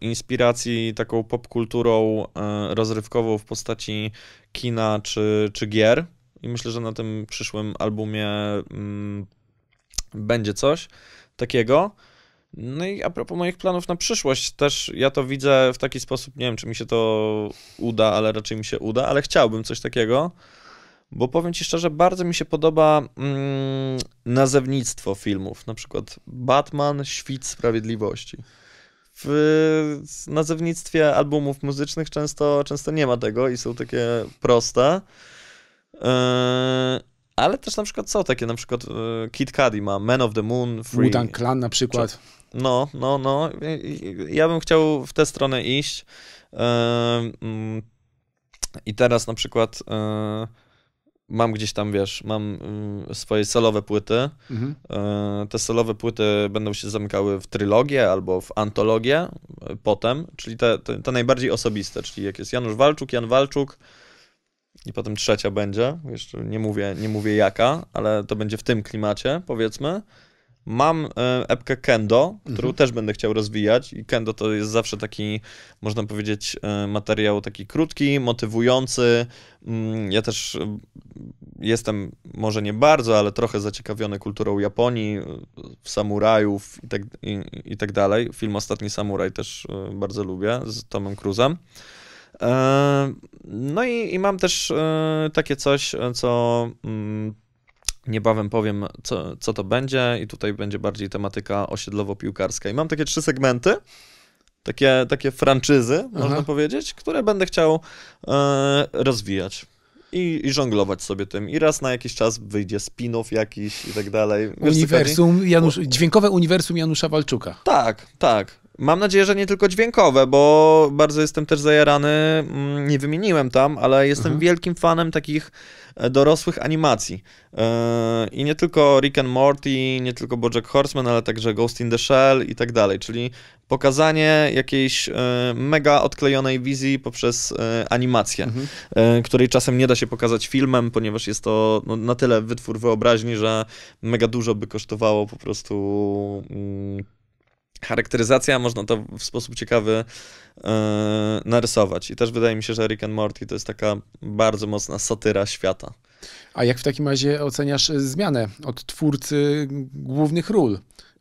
inspiracji taką popkulturą e, rozrywkową w postaci kina czy, czy gier. I myślę, że na tym przyszłym albumie mm, będzie coś takiego. No i a propos moich planów na przyszłość, też ja to widzę w taki sposób, nie wiem, czy mi się to uda, ale raczej mi się uda, ale chciałbym coś takiego bo powiem Ci szczerze, bardzo mi się podoba mm, nazewnictwo filmów, na przykład Batman, Świt Sprawiedliwości. W nazewnictwie albumów muzycznych często, często nie ma tego i są takie proste. Yy, ale też na przykład są takie, na przykład e, Kid Cudi ma Man of the Moon, Free. Wu-Tang Clan na przykład. No, no, no. Ja bym chciał w tę stronę iść. Yy, yy. I teraz na przykład mam gdzieś tam, wiesz, mam y, swoje solowe płyty. Mhm. E, te solowe płyty będą się zamykały w trylogię albo w antologię e, potem, czyli te, te, te, najbardziej osobiste, czyli jak jest Janusz Walczuk, Jan Walczuk i potem trzecia będzie, jeszcze nie mówię, nie mówię jaka, ale to będzie w tym klimacie, powiedzmy. Mam e, epkę Kendo, którą mhm. też będę chciał rozwijać i Kendo to jest zawsze taki, można powiedzieć, e, materiał taki krótki, motywujący. Mm, ja też e, jestem może nie bardzo, ale trochę zaciekawiony kulturą Japonii, samurajów i tak, i, i tak dalej. Film Ostatni Samuraj też bardzo lubię z Tomem Cruzem. No i, i mam też takie coś, co mm, Niebawem powiem, co, co to będzie, i tutaj będzie bardziej tematyka osiedlowo-piłkarska. I mam takie trzy segmenty, takie, takie franczyzy, Aha. można powiedzieć, które będę chciał e, rozwijać. I, i, żonglować sobie tym. I raz na jakiś czas wyjdzie spin-off jakiś i tak dalej. Wiesz, uniwersum Janusz, dźwiękowe uniwersum Janusza Walczuka. Tak, tak. Mam nadzieję, że nie tylko dźwiękowe, bo bardzo jestem też zajarany, mm, nie wymieniłem tam, ale jestem mhm. wielkim fanem takich e, dorosłych animacji. E, I nie tylko Rick and Morty, nie tylko BoJack Horseman, ale także Ghost in the Shell i tak dalej, czyli pokazanie jakiejś e, mega odklejonej wizji poprzez animację, mhm. której czasem nie da się pokazać filmem, ponieważ jest to no, na tyle wytwór wyobraźni, że mega dużo by kosztowało po prostu mm, charakteryzacja, można to w sposób ciekawy yy, narysować. I też wydaje mi się, że Rick and Morty to jest taka bardzo mocna satyra świata. A jak w takim razie oceniasz e, zmianę od twórcy głównych ról?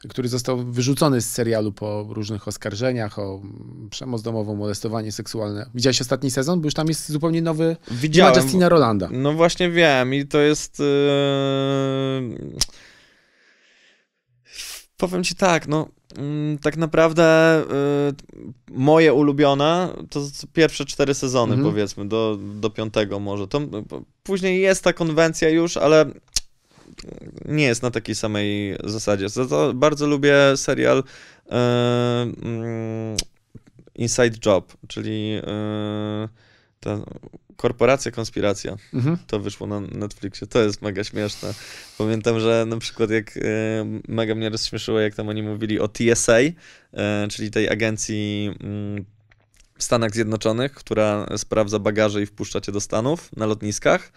który został wyrzucony z serialu po różnych oskarżeniach o przemoc domową, molestowanie seksualne. Widziałeś ostatni sezon? Bo już tam jest zupełnie nowy... Widziałem. Justina Rolanda. No właśnie wiem i to jest... Yy Powiem ci tak, no mm, tak naprawdę y, moje ulubione to pierwsze cztery sezony, mhm. powiedzmy, do, do piątego może. To, później jest ta konwencja już, ale nie jest na takiej samej zasadzie. Za to bardzo lubię serial y, mm, Inside Job, czyli y, ta korporacja konspiracja, mhm. to wyszło na Netflixie, to jest mega śmieszne. Pamiętam, że na przykład jak e, mega mnie rozśmieszyło, jak tam oni mówili o TSA, e, czyli tej agencji mm, w Stanach Zjednoczonych, która sprawdza bagaże i wpuszcza cię do Stanów na lotniskach.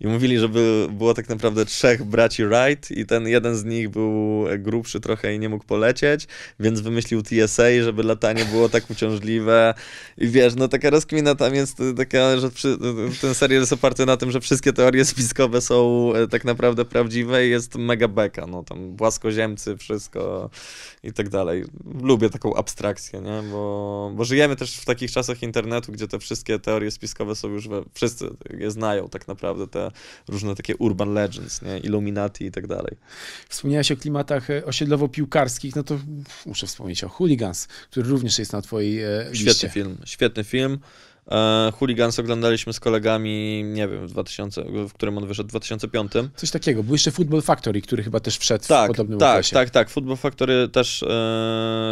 I mówili, że było tak naprawdę trzech braci Wright i ten jeden z nich był grubszy trochę i nie mógł polecieć, więc wymyślił TSA, żeby latanie było tak uciążliwe. I wiesz, no taka rozkmina tam jest taka, że ten serial jest oparty na tym, że wszystkie teorie spiskowe są e, tak naprawdę prawdziwe i jest mega beka, no tam płaskoziemcy, wszystko i tak dalej. Lubię taką abstrakcję, nie? Bo, bo żyjemy też w takich czasach internetu, gdzie te wszystkie teorie spiskowe są już, we, wszyscy je znają tak naprawdę, te różne takie urban legends, nie? Illuminati i tak dalej. Wspomniałeś o klimatach e, osiedlowo-piłkarskich, no to muszę wspomnieć o Hooligans, który również jest na twojej e, liście. Świetny film, świetny film. E, Hooligans oglądaliśmy z kolegami, nie wiem, w 2000, w którym on wyszedł, w 2005. Coś takiego, był jeszcze Football Factory, który chyba też wszedł tak, w podobnym tak, okresie. Tak, tak, tak, Football Factory też,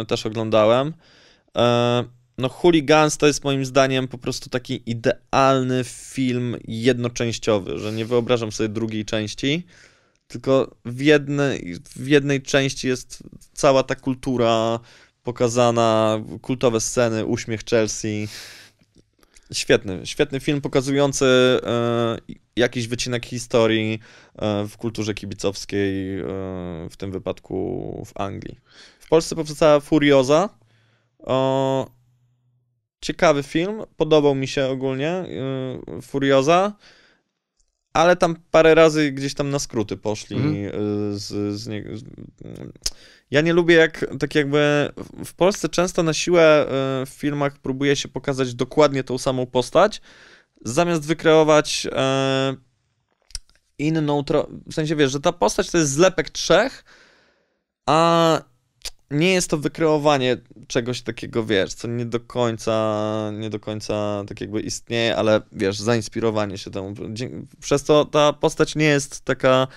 też oglądałem no Hooligans to jest moim zdaniem po prostu taki idealny film jednoczęściowy, że nie wyobrażam sobie drugiej części, tylko w jednej, w jednej części jest cała ta kultura pokazana, kultowe sceny, uśmiech Chelsea. Świetny, świetny film pokazujący e, jakiś wycinek historii e, w kulturze kibicowskiej, e, w tym wypadku w Anglii. W Polsce powstała Furioza. O, Ciekawy film, podobał mi się ogólnie, yy, Furioza, ale tam parę razy gdzieś tam na skróty poszli mm. z, z, Ja nie lubię jak, tak jakby w Polsce często na siłę y, w filmach próbuje się pokazać dokładnie tą samą postać, zamiast wykreować e, inną, w sensie wiesz, że ta postać to jest zlepek trzech, a nie jest to wykreowanie czegoś takiego, wiesz, co nie do końca, nie do końca tak jakby istnieje, ale wiesz, zainspirowanie się temu. Przez to ta postać nie jest taka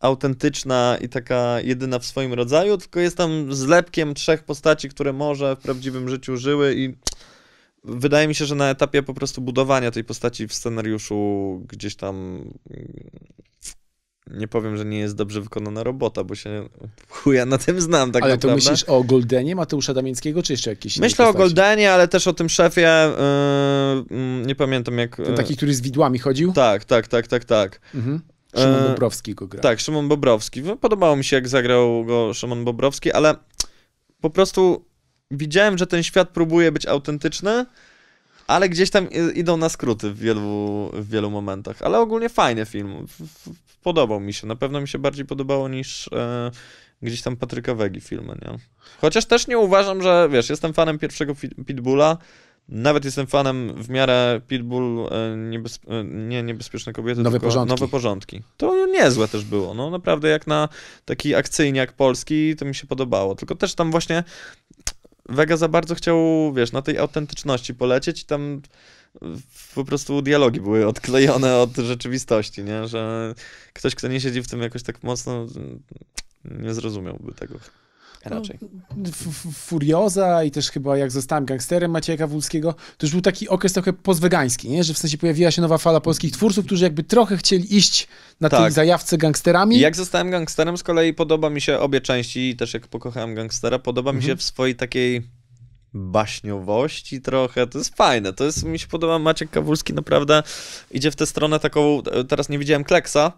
autentyczna i taka jedyna w swoim rodzaju, tylko jest tam zlepkiem trzech postaci, które może w prawdziwym życiu żyły i wydaje mi się, że na etapie po prostu budowania tej postaci w scenariuszu gdzieś tam nie powiem, że nie jest dobrze wykonana robota, bo się chuja na tym znam tak ale naprawdę. Ale to myślisz o Goldenie Mateusza Damińskiego, czy jeszcze jakieś Myślę o Goldenie, ale też o tym szefie, yy, nie pamiętam jak... Ten taki, e, który z widłami chodził? Tak, tak, tak, tak, tak. Mhm. Szymon e, Bobrowski go grał. Tak, Szymon Bobrowski. No, podobało mi się, jak zagrał go Szymon Bobrowski, ale po prostu widziałem, że ten świat próbuje być autentyczny, ale gdzieś tam idą na skróty w wielu, w wielu momentach. Ale ogólnie fajny film. Podobał mi się. Na pewno mi się bardziej podobało niż e, gdzieś tam Patryka Wegi filmy, nie? Chociaż też nie uważam, że wiesz, jestem fanem pierwszego Pitbulla. Nawet jestem fanem w miarę Pitbull, e, e, nie niebezpieczne kobiety, nowe porządki. nowe porządki. To niezłe też było. No naprawdę jak na taki akcyjniak polski, to mi się podobało. Tylko też tam właśnie Vega za bardzo chciał, wiesz, na tej autentyczności polecieć i tam po prostu dialogi były odklejone od rzeczywistości, nie? Że ktoś, kto nie siedzi w tym jakoś tak mocno, nie zrozumiałby tego raczej. No, furioza i też chyba jak zostałem gangsterem Macieja Wulskiego, to już był taki okres trochę pozwegański, nie? że w sensie pojawiła się nowa fala polskich twórców, którzy jakby trochę chcieli iść na tak. tej zajawce gangsterami. Jak zostałem gangsterem z kolei podoba mi się obie części i też jak pokochałem gangstera, podoba mi się mhm. w swojej takiej baśniowości trochę, to jest fajne, to jest, mi się podoba, Maciek Kawulski naprawdę idzie w tę stronę taką, e, teraz nie widziałem Kleksa,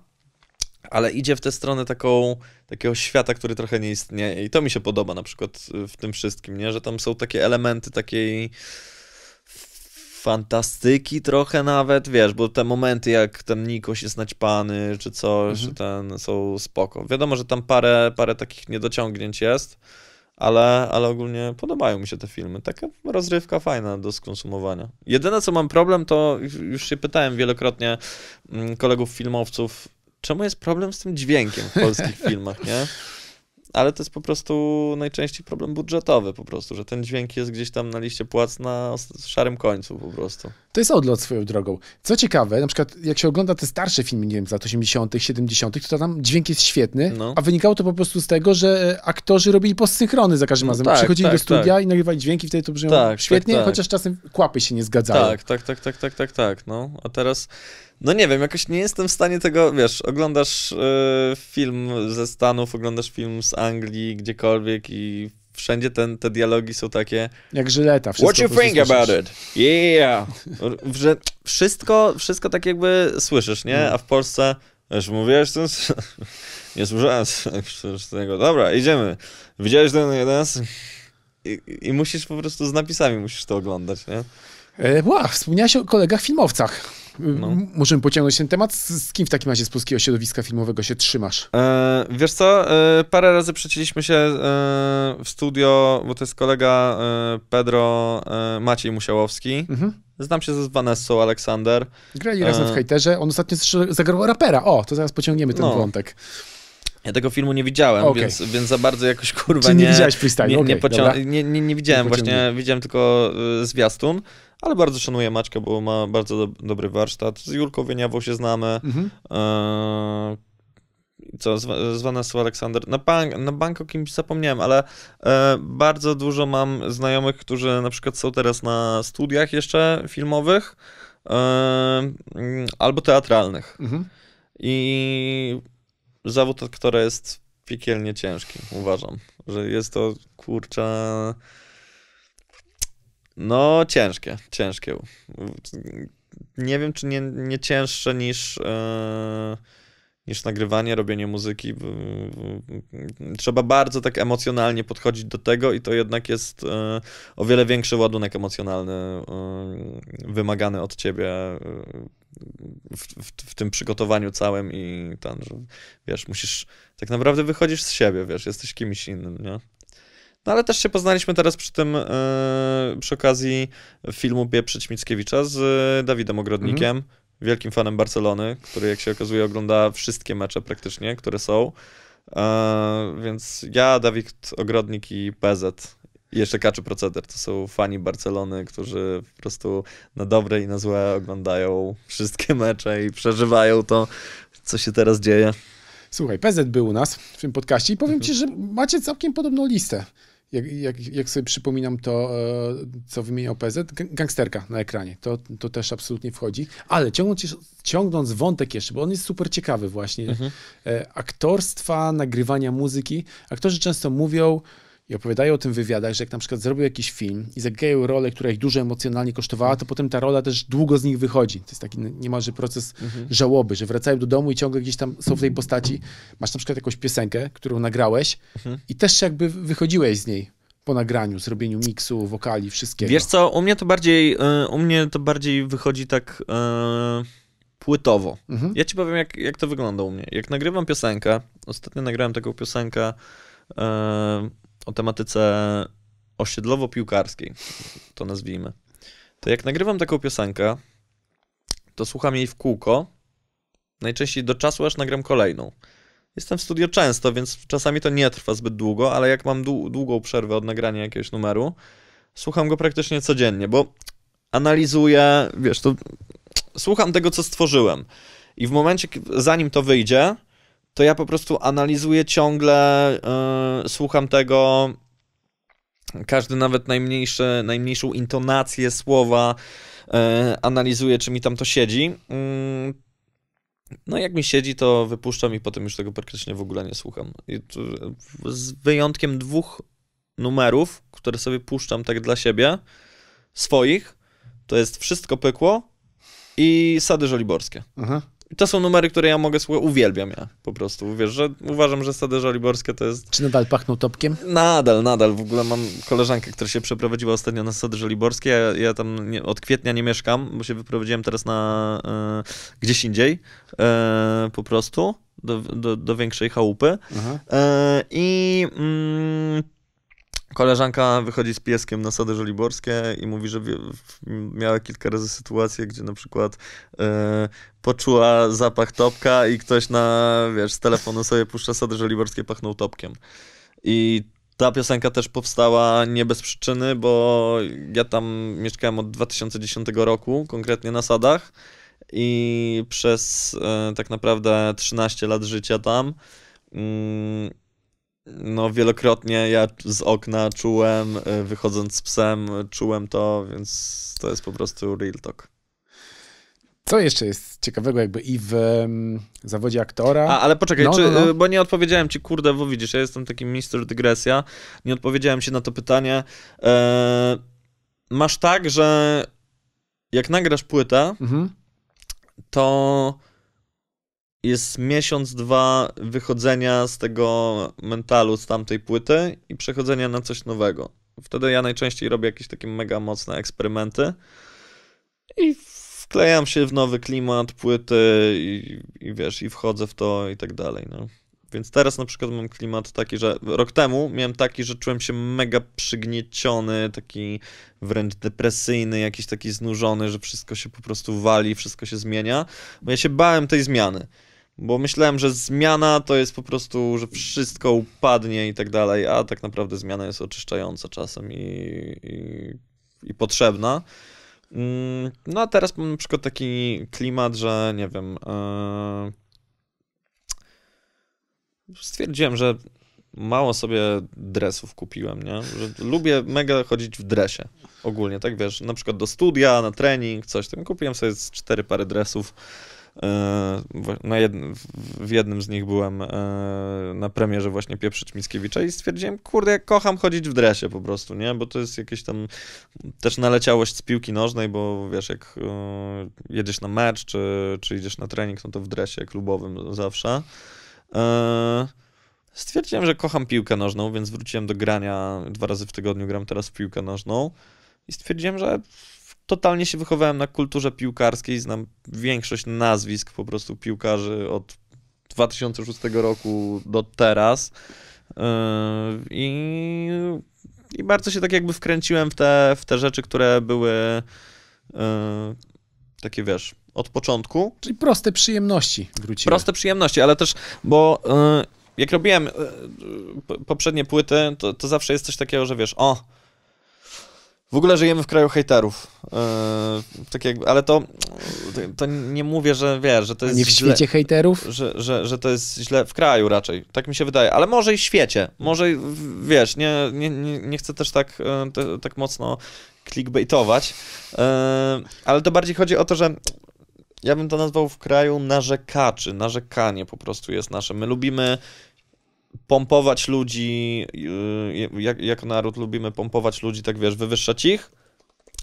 ale idzie w tę stronę taką, takiego świata, który trochę nie istnieje. I to mi się podoba na przykład y, w tym wszystkim, nie? że tam są takie elementy takiej fantastyki trochę nawet, wiesz, bo te momenty jak ten Nikoś jest naćpany czy coś, mhm. ten są spoko. Wiadomo, że tam parę, parę takich niedociągnięć jest, ale, ale ogólnie podobają mi się te filmy. Taka rozrywka fajna do skonsumowania. Jedyne, co mam problem, to już się pytałem wielokrotnie mm, kolegów filmowców, czemu jest problem z tym dźwiękiem w polskich (laughs) filmach, nie? ale to jest po prostu najczęściej problem budżetowy po prostu, że ten dźwięk jest gdzieś tam na liście płac na szarym końcu po prostu. To jest odlot swoją drogą. Co ciekawe, na przykład jak się ogląda te starsze filmy, nie wiem, z lat 80., 70., to tam dźwięk jest świetny, no. a wynikało to po prostu z tego, że e, aktorzy robili postsynchrony za każdym no razem. No tak, Przychodzili tak, do tak. studia tak. i nagrywali dźwięki, wtedy to brzmiało tak, tak, świetnie, chociaż czasem kłapy się nie zgadzały. Tak, tak, tak, tak, tak, tak, tak. No, a teraz... No nie wiem, jakoś nie jestem w stanie tego, wiesz, oglądasz y, film ze Stanów, oglądasz film z Anglii, gdziekolwiek i wszędzie ten, te dialogi są takie... Jak żyleta. What you think słyszysz. about it? Yeah! Że wszystko, wszystko tak jakby słyszysz, nie? Hmm. A w Polsce... Już mówiłeś ten... (laughs) Nie słyszałem tego. Dobra, idziemy. Widziałeś ten jeden... I, I, musisz po prostu z napisami musisz to oglądać, nie? E, Ła, wspomniałaś o kolegach filmowcach. No. Możemy pociągnąć ten temat. Z, kim w takim razie z polskiego środowiska filmowego się trzymasz? E, wiesz co, e, parę razy przeczyliśmy się e, w studio, bo to jest kolega e, Pedro e, Maciej Musiałowski. Mhm. Znam się z Vanessą Aleksander. Grali razem w Hejterze. On ostatnio zagrał rapera. O, to zaraz pociągniemy ten no. wątek. Ja tego filmu nie widziałem, okay. więc, więc za bardzo jakoś kurwa Czy nie. Nie widziałeś freestyle, nie, okay, nie, nie, nie, widziałem, właśnie widziałem tylko y, zwiastun ale bardzo szanuję Maćka, bo ma bardzo do, dobry warsztat. Z Jurką Wieniawą się znamy. Mhm. E, co, zwana są Aleksander. Na, bank, na bank o kimś zapomniałem, ale e, bardzo dużo mam znajomych, którzy na przykład są teraz na studiach jeszcze filmowych e, mm, albo teatralnych. Mhm. I zawód aktora jest piekielnie ciężki, uważam. Że jest to kurcza no, ciężkie, ciężkie. Nie wiem, czy nie, nie cięższe niż, e, niż nagrywanie, robienie muzyki. Trzeba bardzo tak emocjonalnie podchodzić do tego i to jednak jest e, o wiele większy ładunek emocjonalny e, wymagany od ciebie w, w, w, tym przygotowaniu całym i tam, że, wiesz, musisz, tak naprawdę wychodzisz z siebie, wiesz, jesteś kimś innym, nie? No ale też się poznaliśmy teraz przy tym, e, przy okazji filmu Pieprzyć Mickiewicza z e, Dawidem Ogrodnikiem, mhm. wielkim fanem Barcelony, który jak się okazuje ogląda wszystkie mecze praktycznie, które są. E, więc ja, Dawid Ogrodnik i PZ i jeszcze Kaczy Proceder to są fani Barcelony, którzy po prostu na dobre i na złe oglądają wszystkie mecze i przeżywają to, co się teraz dzieje. Słuchaj, PZ był u nas w tym podcaście i powiem mhm. ci, że macie całkiem podobną listę jak, jak, jak sobie przypominam to, e, co wymieniał PZ, gangsterka na ekranie, to, to też absolutnie wchodzi. Ale ciągnąc, ciągnąc wątek jeszcze, bo on jest super ciekawy właśnie, mhm. E, aktorstwa, nagrywania muzyki, aktorzy często mówią, i opowiadają o tym wywiadach, że jak na przykład zrobił jakiś film i zagrają rolę, która ich dużo emocjonalnie kosztowała, to potem ta rola też długo z nich wychodzi. To jest taki niemalże proces mhm. żałoby, że wracają do domu i ciągle gdzieś tam są w tej postaci. Masz na przykład jakąś piosenkę, którą nagrałeś mhm. i też jakby wychodziłeś z niej po nagraniu, zrobieniu miksu, wokali, wszystkiego. Wiesz co, u mnie to bardziej, e, u mnie to bardziej wychodzi tak e, płytowo. Mhm. Ja ci powiem, jak, jak to wygląda u mnie. Jak nagrywam piosenkę, ostatnio nagrałem taką piosenkę e, o tematyce osiedlowo-piłkarskiej, to nazwijmy, to jak nagrywam taką piosenkę, to słucham jej w kółko, najczęściej do czasu, aż nagram kolejną. Jestem w studio często, więc czasami to nie trwa zbyt długo, ale jak mam długą przerwę od nagrania jakiegoś numeru, słucham go praktycznie codziennie, bo analizuję, wiesz, to słucham tego, co stworzyłem. I w momencie, zanim to wyjdzie, to ja po prostu analizuję ciągle, yy, słucham tego, każdy nawet najmniejszy, najmniejszą intonację słowa yy, analizuję, czy mi tam to siedzi. Yy. No jak mi siedzi, to wypuszczam i potem już tego praktycznie w ogóle nie słucham. E, z wyjątkiem dwóch numerów, które sobie puszczam tak dla siebie, swoich, to jest Wszystko Pykło i Sady Żoliborskie. Aha. Mhm to są numery, które ja mogę słuchać, uwielbiam ja po prostu, wiesz, że uważam, że Stade Żoliborskie to jest... Czy nadal pachną topkiem? Nadal, nadal, w ogóle mam koleżankę, która się przeprowadziła ostatnio na Stade Żoliborskie, ja, ja tam nie, od kwietnia nie mieszkam, bo się wyprowadziłem teraz na e, gdzieś indziej, e, po prostu, do, do, do większej chałupy e, i... Mm, Koleżanka wychodzi z pieskiem na sady żoliborskie i mówi, że miała kilka razy sytuację, gdzie na przykład e, poczuła zapach topka i ktoś na, wiesz, z telefonu sobie puszcza sady żoliborskie, pachnął topkiem. I ta piosenka też powstała nie bez przyczyny, bo ja tam mieszkałem od 2010 roku, konkretnie na sadach i przez e, tak naprawdę 13 lat życia tam. Mm, no wielokrotnie ja z okna czułem, y, wychodząc z psem, czułem to, więc to jest po prostu real talk. Co jeszcze jest ciekawego jakby i w um, zawodzie aktora? A, ale poczekaj, no, czy, no, no. Y, bo nie odpowiedziałem ci, kurde, bo widzisz, ja jestem taki mistrz dygresja, nie odpowiedziałem ci na to pytanie. E, masz tak, że jak nagrasz płytę, mhm. to jest miesiąc, dwa wychodzenia z tego mentalu, z tamtej płyty i przechodzenia na coś nowego. Wtedy ja najczęściej robię jakieś takie mega mocne eksperymenty i wklejam się w nowy klimat, płyty i, i wiesz, i wchodzę w to i tak dalej, no. Więc teraz na przykład mam klimat taki, że rok temu miałem taki, że czułem się mega przygnieciony, taki wręcz depresyjny, jakiś taki znużony, że wszystko się po prostu wali, wszystko się zmienia, bo ja się bałem tej zmiany. Bo myślałem, że zmiana to jest po prostu, że wszystko upadnie i tak dalej, a tak naprawdę zmiana jest oczyszczająca czasem i, i, i potrzebna. Mm, no a teraz mam na przykład taki klimat, że nie wiem. Yy... Stwierdziłem, że mało sobie dresów kupiłem, nie? Że lubię mega chodzić w dresie. Ogólnie, tak wiesz, na przykład do studia, na trening, coś tam. Kupiłem sobie cztery pary dresów. E, na w jednym z nich byłem e, na premierze właśnie Pieprzyć Mickiewicza i stwierdziłem, kurde, jak kocham chodzić w dresie po prostu, nie? Bo to jest jakieś tam też naleciałość z piłki nożnej, bo wiesz, jak e, jedziesz na mecz czy, czy idziesz na trening, no to w dresie klubowym zawsze. Stwierdziłem, że kocham piłkę nożną, więc wróciłem do grania dwa razy w tygodniu, gram teraz w piłkę nożną i stwierdziłem, że totalnie się wychowałem na kulturze piłkarskiej, znam większość nazwisk po prostu piłkarzy od 2006 roku do teraz. Yy, I, i bardzo się tak jakby wkręciłem w te, w te rzeczy, które były yy, takie, wiesz, od początku. Czyli proste przyjemności wróciły. Proste przyjemności, ale też, bo yy, jak robiłem poprzednie płyty, to, to zawsze jest coś takiego, że wiesz, o, w ogóle żyjemy w kraju hejterów. Yy, tak jakby, ale to, to nie mówię, że wiesz, że to jest. A nie w świecie źle, hejterów? Że, że, że to jest źle w kraju raczej. Tak mi się wydaje. Ale może i w świecie. Może wiesz, nie, nie, nie, nie chcę też tak, e, te, tak mocno clickbaitować. Yy, ale to bardziej chodzi o to, że ja bym to nazwał w kraju narzekaczy. Narzekanie po prostu jest nasze. My lubimy pompować ludzi, y, y, jak, jak naród lubimy pompować ludzi, tak wiesz, wywyższać ich.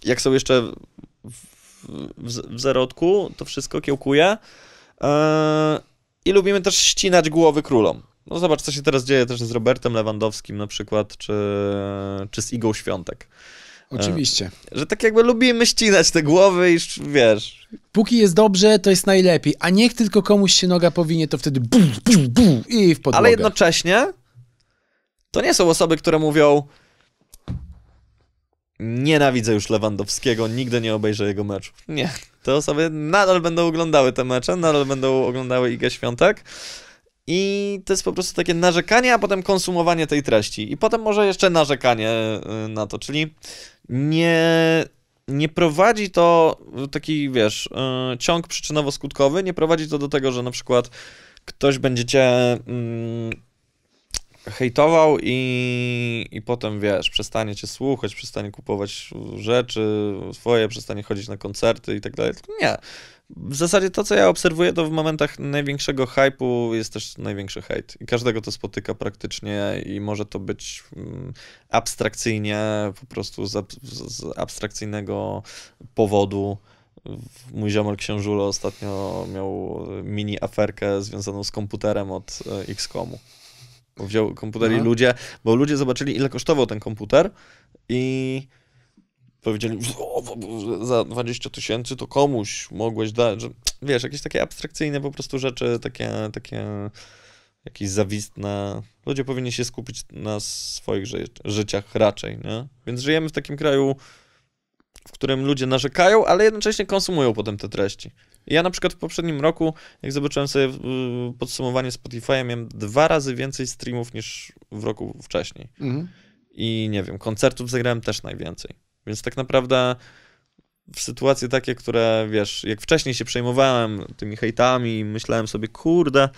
Jak są jeszcze w, w, w zarodku, to wszystko kiełkuje. E, I lubimy też ścinać głowy królom. No zobacz, co się teraz dzieje też z Robertem Lewandowskim na przykład, czy, czy z Igą Świątek. Oczywiście. E, że tak jakby lubimy ścinać te głowy i wiesz. Póki jest dobrze, to jest najlepiej, a niech tylko komuś się noga powinie, to wtedy bum, bum, bum i w podłogę. Ale jednocześnie to nie są osoby, które mówią nienawidzę już Lewandowskiego, nigdy nie obejrzę jego meczu. Nie. Te osoby nadal będą oglądały te mecze, nadal będą oglądały Igę Świątek. I to jest po prostu takie narzekanie, a potem konsumowanie tej treści. I potem może jeszcze narzekanie y, na to, czyli nie, nie prowadzi to taki, wiesz, y, ciąg przyczynowo-skutkowy, nie prowadzi to do tego, że na przykład ktoś będzie cię mm, hejtował i, i potem, wiesz, przestanie cię słuchać, przestanie kupować rzeczy swoje, przestanie chodzić na koncerty i tak dalej. Nie w zasadzie to, co ja obserwuję, to w momentach największego hypu jest też największy hejt. I każdego to spotyka praktycznie i może to być mm, abstrakcyjnie, po prostu z, ab z abstrakcyjnego powodu. Mój ziomel Księżulo ostatnio miał mini aferkę związaną z komputerem od e, XCOMu. Wziął komputer i ludzie, bo ludzie zobaczyli, ile kosztował ten komputer i powiedzieli, za 20 tysięcy to komuś mogłeś dać, że, wiesz, jakieś takie abstrakcyjne po prostu rzeczy, takie, takie jakieś zawistne. Ludzie powinni się skupić na swoich ży życiach raczej, nie? Więc żyjemy w takim kraju, w którym ludzie narzekają, ale jednocześnie konsumują potem te treści. Ja na przykład w poprzednim roku, jak zobaczyłem sobie podsumowanie Spotify'a, miałem dwa razy więcej streamów niż w roku wcześniej. Mhm. I nie wiem, koncertów zagrałem też najwięcej. Więc tak naprawdę w sytuacje takie, które wiesz, jak wcześniej się przejmowałem tymi hejtami i myślałem sobie, kurde,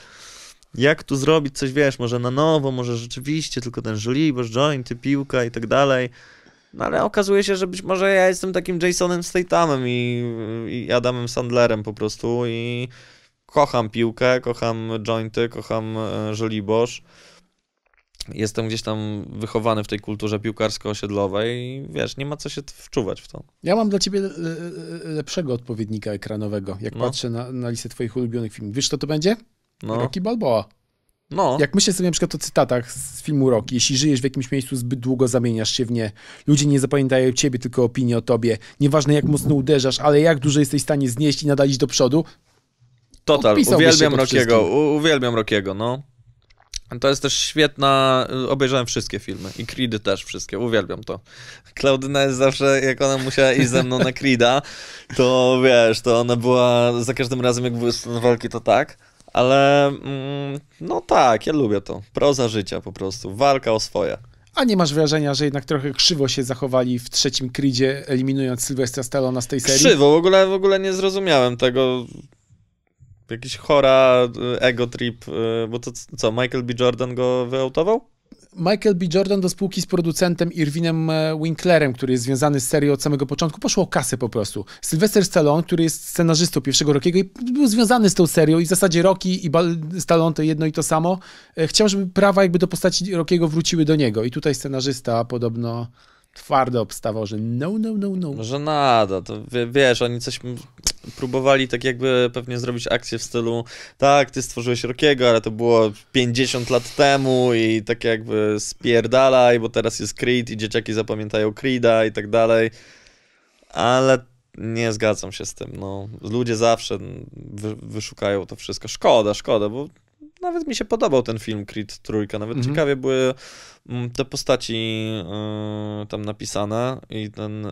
jak tu zrobić coś, wiesz, może na nowo, może rzeczywiście tylko ten żlibosz, jointy, piłka i tak dalej. No ale okazuje się, że być może ja jestem takim Jasonem Statamem i, i Adamem Sandlerem po prostu i kocham piłkę, kocham jointy, kocham e, żlibosz jestem gdzieś tam wychowany w tej kulturze piłkarsko-osiedlowej i wiesz, nie ma co się wczuwać w to. Ja mam dla ciebie lepszego odpowiednika ekranowego, jak no. patrzę na, na, listę twoich ulubionych filmów. Wiesz, co to będzie? No. Rocky Balboa. No. Jak myślę sobie na przykład o cytatach z filmu Rocky, jeśli żyjesz w jakimś miejscu, zbyt długo zamieniasz się w nie. Ludzie nie zapamiętają ciebie, tylko opinię o tobie. Nieważne jak mocno uderzasz, ale jak dużo jesteś w stanie znieść i nadalić do przodu. Total, uwielbiam Rockiego, uwielbiam Rockiego, no. To jest też świetna. Y, obejrzałem wszystkie filmy i Creed też wszystkie. Uwielbiam to. Klaudyna jest zawsze, jak ona musiała iść ze mną na Creeda, to wiesz, to ona była za każdym razem, jak były sceny walki, to tak. Ale mm, no tak, ja lubię to. Proza życia po prostu. Walka o swoje. A nie masz wrażenia, że jednak trochę krzywo się zachowali w trzecim Creedzie, eliminując Sylwestra Stallona z tej serii? Krzywo, w ogóle, w ogóle nie zrozumiałem tego jakiś chora y, ego trip, y, bo to co, Michael B. Jordan go wyautował? Michael B. Jordan do spółki z producentem Irwinem e, Winklerem, który jest związany z serią od samego początku, poszło o kasę po prostu. Sylvester Stallone, który jest scenarzystą pierwszego Rokiego i był związany z tą serią i w zasadzie Rocky i Stallone to jedno i to samo, e, chciał, żeby prawa jakby do postaci Rokiego wróciły do niego i tutaj scenarzysta podobno twardo obstawał, że no, no, no, no. może nada, to wiesz, oni coś próbowali tak jakby pewnie zrobić akcję w stylu tak, ty stworzyłeś Rokiego, ale to było 50 lat temu i tak jakby spierdalaj, bo teraz jest Creed i dzieciaki zapamiętają Creeda i tak dalej. Ale nie zgadzam się z tym, no. Ludzie zawsze wyszukają to wszystko. Szkoda, szkoda, bo nawet mi się podobał ten film Creed Trójka, nawet mhm. ciekawie były mm, te postaci y, tam napisane i ten y,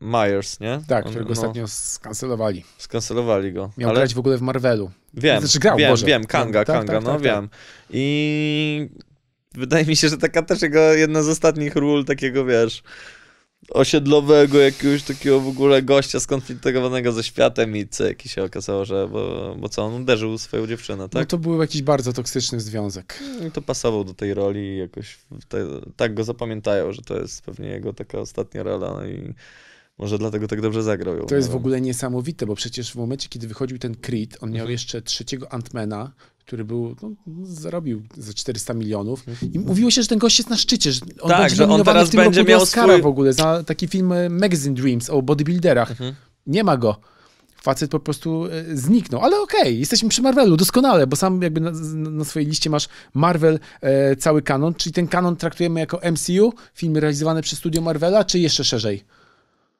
Myers, nie? Tak, On, którego no, ostatnio skancelowali. Skancelowali go. Miał ale... grać w ogóle w Marvelu. Wiem, znaczy, grał, wiem, Boże. wiem, Kanga, tak, tak, Kanga, tak, no tak, wiem. Tak. I wydaje mi się, że taka też jego jedna z ostatnich ról takiego, wiesz osiedlowego jakiegoś takiego w ogóle gościa skonfliktowanego ze światem i co jakiś się okazało, że bo, bo co, on uderzył swoją dziewczynę, no tak? No to był jakiś bardzo toksyczny związek. No to pasował do tej roli i jakoś te, tak go zapamiętają, że to jest pewnie jego taka ostatnia rola no i może dlatego tak dobrze zagrał. Ją, to jest w ogóle niesamowite, bo przecież w momencie, kiedy wychodził ten Creed, on miał mhm. jeszcze trzeciego Antmana, który był, no, zarobił ze 400 milionów. Mhm. I mówiło się, że ten gość jest na szczycie, że on tak, że on teraz w tym będzie miał Oscara swój... w ogóle za taki film e, Magazine Dreams o bodybuilderach. Mhm. Nie ma go. Facet po prostu e, zniknął, ale okej, okay, jesteśmy przy Marvelu, doskonale, bo sam jakby na, na swojej liście masz Marvel, e, cały kanon, czyli ten kanon traktujemy jako MCU, filmy realizowane przez studio Marvela, czy jeszcze szerzej?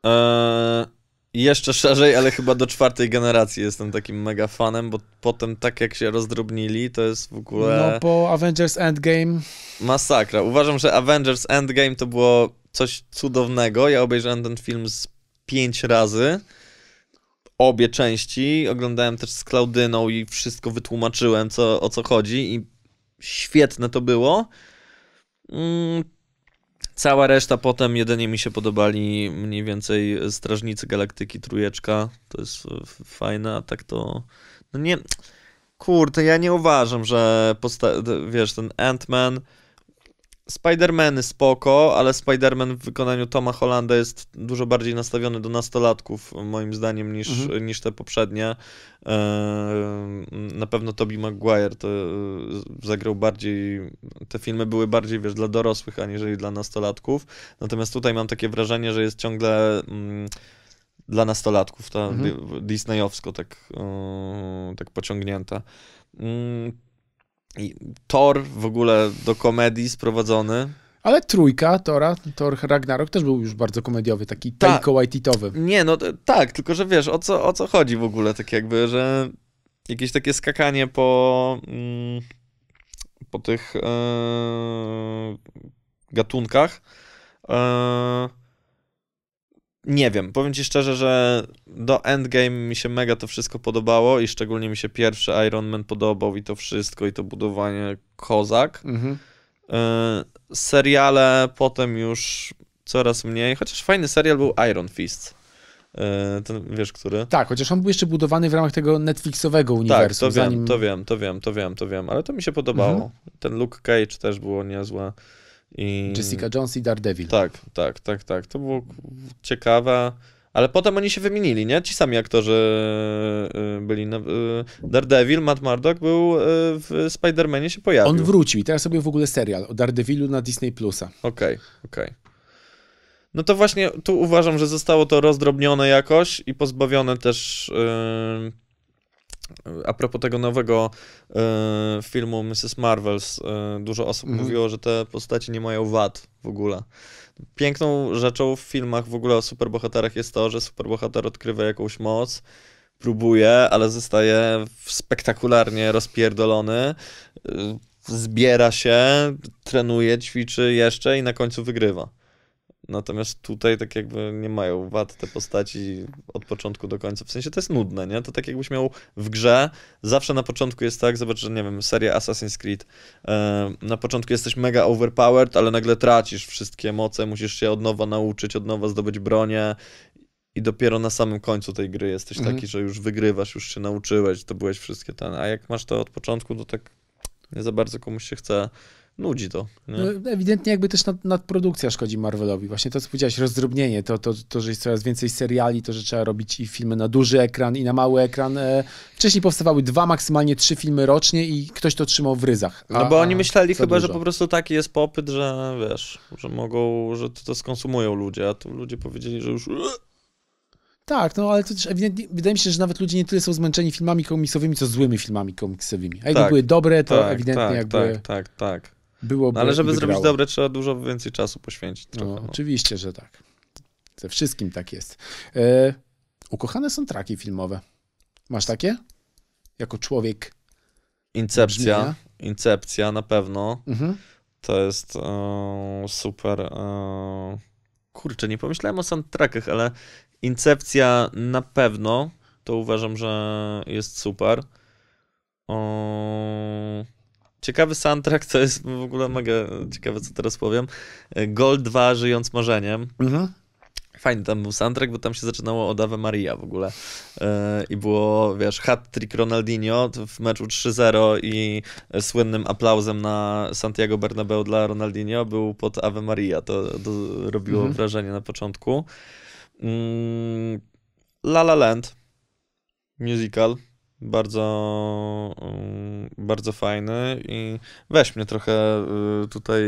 Eee... I jeszcze szerzej, ale chyba do czwartej generacji jestem takim mega fanem, bo potem tak jak się rozdrobnili, to jest w ogóle... No po Avengers Endgame... Masakra. Uważam, że Avengers Endgame to było coś cudownego. Ja obejrzałem ten film z pięć razy. Obie części. Oglądałem też z Klaudyną i wszystko wytłumaczyłem, co, o co chodzi i świetne to było. Mm, Cała reszta potem, jedynie mi się podobali mniej więcej Strażnicy Galaktyki Trójeczka, to jest e, fajne, a tak to... No nie... Kurde, ja nie uważam, że posta- wiesz, ten Ant-Man Spidermany spoko, ale Spiderman w wykonaniu Toma Hollanda jest dużo bardziej nastawiony do nastolatków, moim zdaniem, niż, mhm. niż te poprzednie. Ehm, na pewno Tobey Maguire to e, zagrał bardziej, te filmy były bardziej, wiesz, dla dorosłych, aniżeli dla nastolatków. Natomiast tutaj mam takie wrażenie, że jest ciągle mm, dla nastolatków, ta mhm. disneyowsko tak, e, tak pociągnięta. Mm, i tor w ogóle do komedii sprowadzony. Ale trójka Tora, Thor Ragnarok też był już bardzo komediowy, taki Ta, Waititowy. Nie, no tak, tylko że wiesz, o co, o co chodzi w ogóle, tak jakby, że jakieś takie skakanie po, mm, po tych yy, gatunkach yy, nie wiem, powiem ci szczerze, że do Endgame mi się mega to wszystko podobało i szczególnie mi się pierwszy Iron Man podobał i to wszystko i to budowanie kozak. Mhm. E, seriale potem już coraz mniej, chociaż fajny serial był Iron Fist. E, ten, wiesz, który? Tak, chociaż on był jeszcze budowany w ramach tego Netflixowego uniwersum. Tak, to wiem, zanim... to wiem, to wiem, to wiem, to wiem, ale to mi się podobało. Mhm. Ten Luke Cage też było niezłe. I... Jessica Jones i Daredevil. Tak, tak, tak, tak. To było ciekawe. Ale potem oni się wymienili, nie? Ci sami aktorzy y, y, byli. Na, y, Daredevil, Matt Murdock był w Spider-Manie się pojawił. On wrócił i teraz sobie w ogóle serial o Daredevilu na Disney Plusa. Okej, okay, okej. Okay. No to właśnie tu uważam, że zostało to rozdrobnione jakoś i pozbawione też. Yy a propos tego nowego e, filmu Mrs. Marvels, e, dużo osób mhm. mówiło, że te postacie nie mają wad w ogóle. Piękną rzeczą w filmach w ogóle o superbohaterach jest to, że superbohater odkrywa jakąś moc, próbuje, ale zostaje spektakularnie rozpierdolony, e, zbiera się, trenuje, ćwiczy jeszcze i na końcu wygrywa. Natomiast tutaj tak jakby nie mają wad te postaci od początku do końca. W sensie to jest nudne, nie? To tak jakbyś miał w grze, zawsze na początku jest tak, zobacz, że nie wiem, seria Assassin's Creed, e, na początku jesteś mega overpowered, ale nagle tracisz wszystkie moce, musisz się od nowa nauczyć, od nowa zdobyć bronię i dopiero na samym końcu tej gry jesteś mhm. taki, mhm. że już wygrywasz, już się nauczyłeś, to byłeś wszystkie ten, a jak masz to od początku, to tak nie za bardzo komuś się chce nudzi to. No, ewidentnie jakby też nad, nadprodukcja szkodzi Marvelowi. Właśnie to, co powiedziałeś, rozdrobnienie, to, to, to, że jest coraz więcej seriali, to, że trzeba robić i filmy na duży ekran i na mały ekran. E, wcześniej powstawały dwa, maksymalnie trzy filmy rocznie i ktoś to trzymał w ryzach. A, no bo oni myśleli chyba, dużo. że po prostu taki jest popyt, że wiesz, że mogą, że to, to skonsumują ludzie, a tu ludzie powiedzieli, że już... Tak, no ale to też ewidentnie, wydaje mi się, że nawet ludzie nie tyle są zmęczeni filmami komiksowymi, co złymi filmami komiksowymi. A jakby tak, były dobre, to tak, ewidentnie tak, jakby... Tak, tak, tak. Byłoby no, ale żeby wygrało. zrobić dobre, trzeba dużo więcej czasu poświęcić. No, trochę, no, no. Oczywiście, że tak. Ze wszystkim tak jest. E, ukochane są traki filmowe. Masz takie? Jako człowiek. Incepcja. Brzmienia? Incepcja na pewno. Mhm. To jest e, super. E, kurczę, nie pomyślałem o soundtrackach, ale Incepcja na pewno. To uważam, że jest super. Ciekawy soundtrack, co jest w ogóle mega ciekawe, co teraz powiem. Gold 2, Żyjąc Marzeniem. Mhm. Fajny tam był soundtrack, bo tam się zaczynało od Ave Maria w ogóle. Yy, I było, wiesz, hat-trick Ronaldinho w meczu 3-0 i słynnym aplauzem na Santiago Bernabeu dla Ronaldinho był pod Ave Maria. To, to robiło mhm. wrażenie na początku. Yy, La La Land, musical bardzo, bardzo fajny i weź mnie trochę tutaj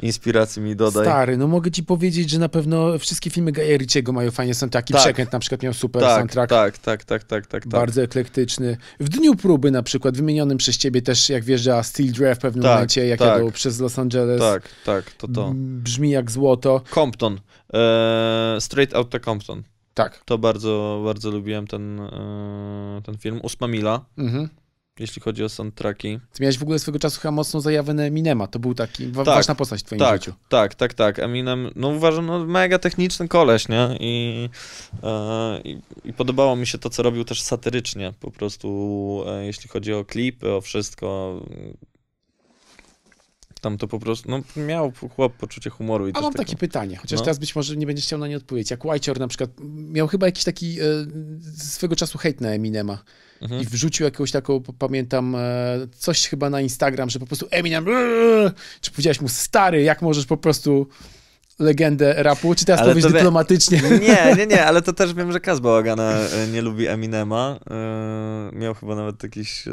inspiracji mi dodaj. Stary, no mogę ci powiedzieć, że na pewno wszystkie filmy Gaja mają fajne soundtracki. Tak. Przekręt na przykład miał super tak, soundtrack. Tak, tak, tak, tak, tak, Bardzo eklektyczny. W dniu próby na przykład, wymienionym przez ciebie też, jak wjeżdża Steel Drive w pewnym momencie, jak tak. jadą przez Los Angeles. Tak, tak, to to. Brzmi jak złoto. Compton. Straight Outta Compton. Tak. To bardzo, bardzo lubiłem ten, e, ten film. Ósma mila. Mhm jeśli chodzi o soundtracki. Ty miałeś w ogóle swego czasu chyba mocną zajawę na Eminema, to był taki wa tak, ważna postać w twoim tak, życiu. Tak, tak, tak. Eminem, no uważam, no, mega techniczny koleś, nie? I, e, i, I, podobało mi się to, co robił też satyrycznie, po prostu e, jeśli chodzi o klipy, o wszystko tam to po prostu, no miał chłop poczucie humoru i A mam takie pytanie, chociaż no. teraz być może nie będziesz chciał na nie odpowiedzieć. Jak Whitechor na przykład miał chyba jakiś taki e, swego czasu hejt na Eminema mhm. i wrzucił jakąś taką, pamiętam, e, coś chyba na Instagram, że po prostu Eminem, e, czy powiedziałeś mu stary, jak możesz po prostu legendę rapu, czy teraz ale to wiesz dyplomatycznie? Nie, (laughs) nie, nie, ale to też wiem, że Kaz Bałagana e, nie lubi Eminema. E, miał chyba nawet jakiś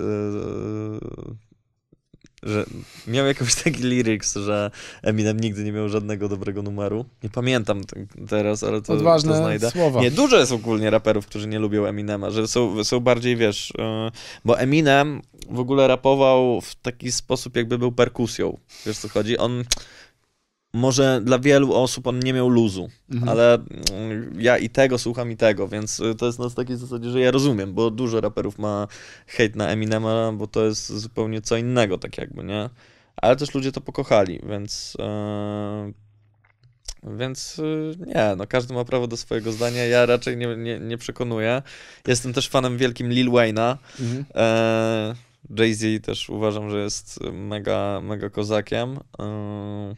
że miał jakiś (laughs) taki lyrics, że Eminem nigdy nie miał żadnego dobrego numeru. Nie pamiętam teraz, ale to, Odważne to znajdę. Słowa. Nie, dużo jest ogólnie raperów, którzy nie lubią Eminema, że są, są bardziej, wiesz, y, bo Eminem w ogóle rapował w taki sposób, jakby był perkusją. Wiesz co chodzi? On może dla wielu osób on nie miał luzu, mhm. ale mm, ja i tego słucham i tego, więc y, to jest na takiej zasadzie, że ja rozumiem, bo dużo raperów ma hejt na Eminema, bo to jest zupełnie co innego, tak jakby, nie? Ale też ludzie to pokochali, więc. Yy... Więc y, nie, no każdy ma prawo do swojego zdania. Ja raczej nie, nie, nie przekonuję. Jestem też fanem wielkim Lil Wayna. Mhm. E, Jay-Z też uważam, że jest mega, mega kozakiem. E,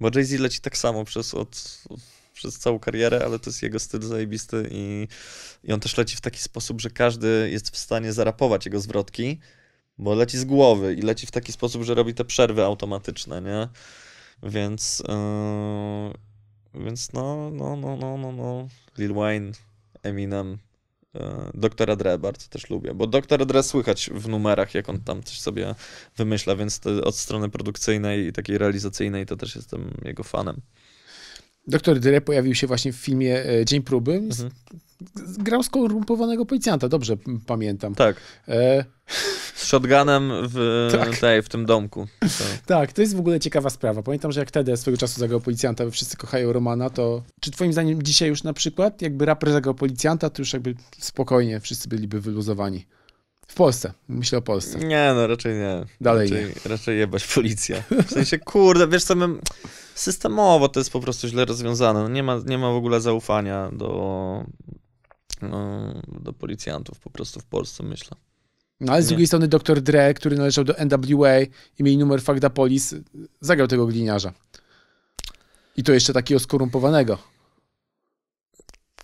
bo Jay-Z leci tak samo przez, od, przez całą karierę, ale to jest jego styl zajebisty i, i on też leci w taki sposób, że każdy jest w stanie zarapować jego zwrotki, bo leci z głowy i leci w taki sposób, że robi te przerwy automatyczne, nie? Więc, yy, więc no, no, no, no, no, no, Lil Wayne, Eminem, E, doktora Dre bardzo też lubię, bo doktora Dre słychać w numerach, jak on tam coś sobie wymyśla, więc od strony produkcyjnej i takiej realizacyjnej to też jestem jego fanem. Doktor Dre pojawił się właśnie w filmie e, Dzień Próby. Mhm. Grał skorumpowanego policjanta, dobrze pamiętam. Tak. E... Z shotgunem w, (laughs) tak. tej, w tym domku. To. Tak, to jest w ogóle ciekawa sprawa. Pamiętam, że jak Ted swego czasu zagrał policjanta, wszyscy kochają Romana, to czy twoim zdaniem dzisiaj już na przykład, jakby raper zagrał policjanta, to już jakby spokojnie wszyscy byliby wyluzowani? W Polsce. Myślę o Polsce. Nie, no raczej nie. Dalej raczej, nie. Raczej jebać policja. W sensie, kurde, wiesz co, my... systemowo to jest po prostu źle rozwiązane. No nie, ma, nie ma w ogóle zaufania do, no, do policjantów po prostu w Polsce, myślę. No ale z nie. drugiej strony dr Dre, który należał do NWA i mieli numer Fagda Police, zagrał tego gliniarza. I to jeszcze takiego skorumpowanego.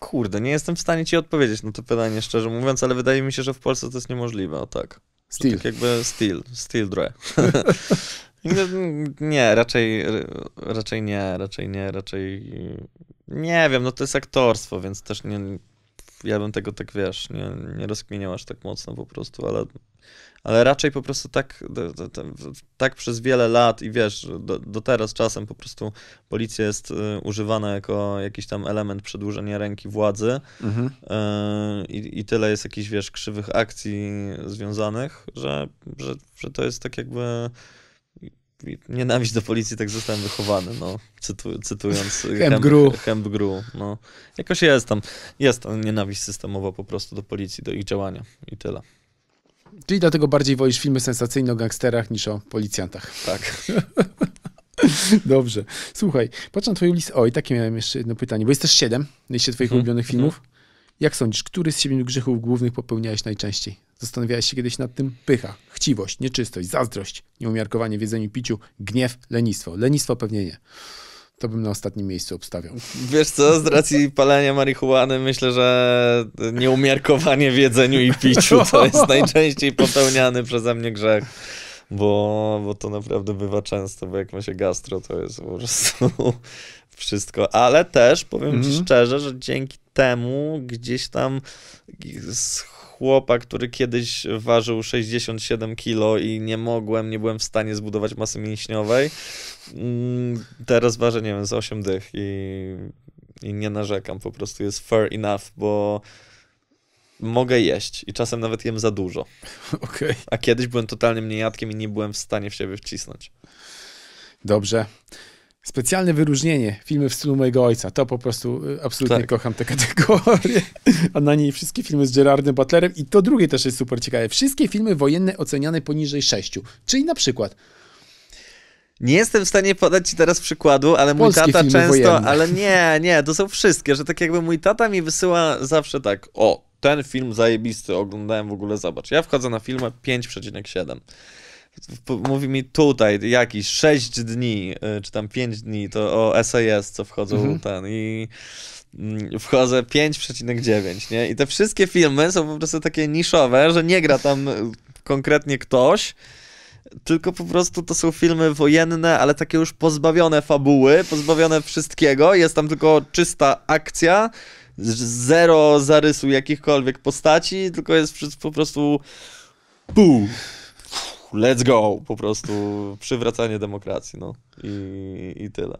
Kurde, nie jestem w stanie ci odpowiedzieć na to pytanie, szczerze mówiąc, ale wydaje mi się, że w Polsce to jest niemożliwe, o tak. Steel. Tak jakby steel, steel dre. (laughs) No, nie, raczej, raczej nie, raczej nie, raczej... Nie wiem, no to jest aktorstwo, więc też nie, ja bym tego tak, wiesz, nie, nie rozkminiał aż tak mocno po prostu, ale, ale raczej po prostu tak, tak przez wiele lat i wiesz, do, do teraz czasem po prostu policja jest y, używana jako jakiś tam element przedłużenia ręki władzy mhm. Y, i, i tyle jest jakichś, wiesz, krzywych akcji związanych, że, że, że to jest tak jakby nienawiść do policji, tak zostałem wychowany, no, cytu, cytując Hemgru. Gru. no. Jakoś jest tam, jest tam nienawiść systemowa po prostu do policji, do ich działania i tyle. Czyli dlatego bardziej wolisz filmy sensacyjne o gangsterach niż o policjantach. Tak. (laughs) Dobrze. Słuchaj, patrząc na twoją listę. Oj, takie miałem jeszcze jedno pytanie, bo jest też siedem na liście twoich hmm. ulubionych mhm. filmów. Jak sądzisz, który z siedmiu grzechów głównych popełniałeś najczęściej? Zastanawiałeś się kiedyś nad tym? Pycha, chciwość, nieczystość, zazdrość, nieumiarkowanie w jedzeniu piciu, gniew, lenistwo. Lenistwo pewnie nie. To bym na ostatnim miejscu obstawiał. Wiesz co, z racji palenia marihuany myślę, że nieumiarkowanie w jedzeniu i piciu to jest najczęściej popełniany przeze mnie grzech bo, bo to naprawdę bywa często, bo jak ma się gastro, to jest po prostu wszystko. Ale też powiem mm -hmm. ci mhm. szczerze, że dzięki temu gdzieś tam chłopa, który kiedyś ważył 67 kg i nie mogłem, nie byłem w stanie zbudować masy mięśniowej. Mm, teraz ważę, nie wiem, z 8 dych i, i nie narzekam, po prostu jest fair enough, bo mogę jeść i czasem nawet jem za dużo. (laughs) Okay. A kiedyś byłem totalnym niejadkiem i nie byłem w stanie w siebie wcisnąć. Dobrze. Specjalne wyróżnienie, filmy w stylu mojego ojca. To po prostu y, absolutnie tak. kocham tę kategorię. A na niej wszystkie filmy z Gerardem Butlerem. I to drugie też jest super ciekawe. Wszystkie filmy wojenne oceniane poniżej 6. Czyli na przykład nie jestem w stanie podać ci teraz przykładu, ale mój Polskie tata często, wojenne. ale nie, nie, to są wszystkie, że tak jakby mój tata mi wysyła zawsze tak, o, ten film zajebisty, oglądałem w ogóle, zobacz. Ja wchodzę na filmę 5,7 mówi mi tutaj jakiś 6 dni, y, czy tam 5 dni, to o SAS, co wchodzą mhm. ten i mm, wchodzę 5,9, nie? I te wszystkie filmy są po prostu takie niszowe, że nie gra tam y, konkretnie ktoś, tylko po prostu to są filmy wojenne, ale takie już pozbawione fabuły, pozbawione wszystkiego, jest tam tylko czysta akcja, zero zarysu jakichkolwiek postaci, tylko jest po prostu pół let's go, po prostu przywracanie demokracji, no i, i tyle.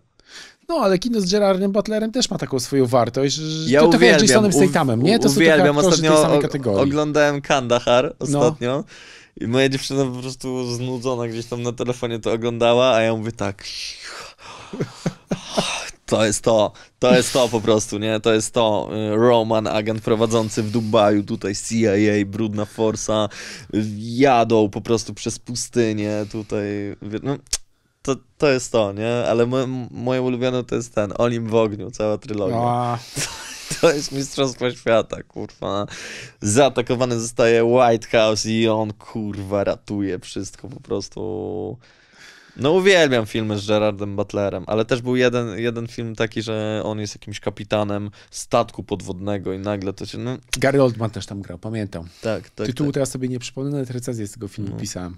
No, ale kino z Gerardem Butlerem też ma taką swoją wartość. Że ja to uwielbiam. Tak Jasonem Statamem, nie? To uwielbiam. Są ostatnio o, oglądałem Kandahar no. ostatnio. No. I moja dziewczyna po prostu znudzona gdzieś tam na telefonie to oglądała, a ja mówię tak. (laughs) To jest to, to jest to po prostu, nie? To jest to. Y, Roman, agent prowadzący w Dubaju, tutaj CIA, brudna forsa, jadą po prostu przez pustynię, tutaj, no, to, to jest to, nie? Ale moje ulubione to jest ten, Olim w ogniu, cała trylogia. (laughs) To jest Mistrzostwo Świata, kurwa. Zaatakowany zostaje White House i on, kurwa, ratuje wszystko po prostu. No uwielbiam filmy z Gerardem Butlerem, ale też był jeden, jeden film taki, że on jest jakimś kapitanem statku podwodnego i nagle to się... No... Gary Oldman też tam grał, pamiętam. Tak, tak. Tytułu tak. teraz sobie nie przypomnę, nawet recenzję z tego filmu no. pisałem.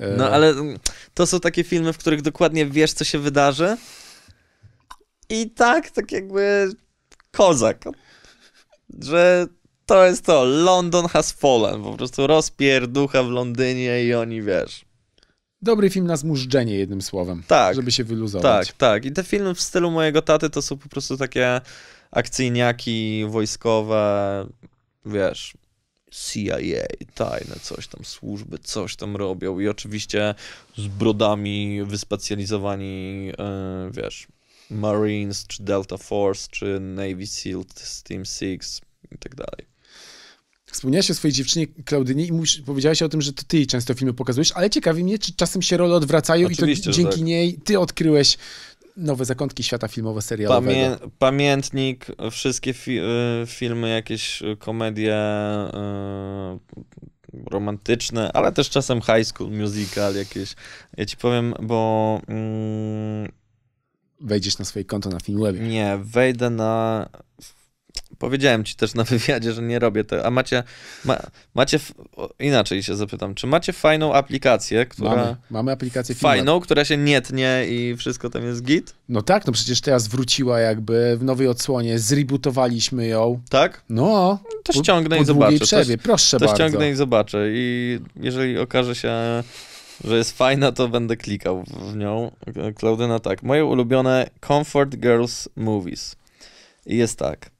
No, e... No ale to są takie filmy, w których dokładnie wiesz, co się wydarzy i tak, tak jakby kozak, że to jest to, London has fallen, po prostu rozpierducha w Londynie i oni, wiesz, Dobry film na zmużdżenie, jednym słowem. Tak. Żeby się wyluzować. Tak, tak. I te filmy w stylu mojego taty to są po prostu takie akcyjniaki wojskowe, wiesz, CIA, tajne coś tam, służby coś tam robią i oczywiście z brodami wyspecjalizowani, yy, wiesz, Marines, czy Delta Force, czy Navy SEAL, Team Six i tak dalej wspomniałaś o swojej dziewczynie Klaudynie i mówisz, powiedziałaś o tym, że to ty jej często filmy pokazujesz, ale ciekawi mnie, czy czasem się role odwracają Oczywiście, i to dzięki tak. niej ty odkryłeś nowe zakątki świata filmowe, serialowego. Pamię pamiętnik, wszystkie fi y, filmy, jakieś y, komedie yy, romantyczne, ale też czasem high school musical jakieś. Ja ci powiem, bo... Yy... Wejdziesz na swoje konto na Filmwebie. Nie, wejdę na powiedziałem ci też na (laughs) wywiadzie, że nie robię tego, a macie, ma, macie, inaczej się zapytam, czy macie fajną aplikację, która... Mamy, mamy aplikację Fajną, która się nietnie i wszystko tam jest git? No tak, no przecież teraz wróciła jakby w nowej odsłonie, zrebootowaliśmy ją. Tak? No. To ściągnę po, i zobaczę. Przerwie, proszę to bardzo. To ściągnę i zobaczę i jeżeli okaże się że jest fajna, to będę klikał w nią. Klaudyna tak. Moje ulubione Comfort Girls Movies. I jest tak.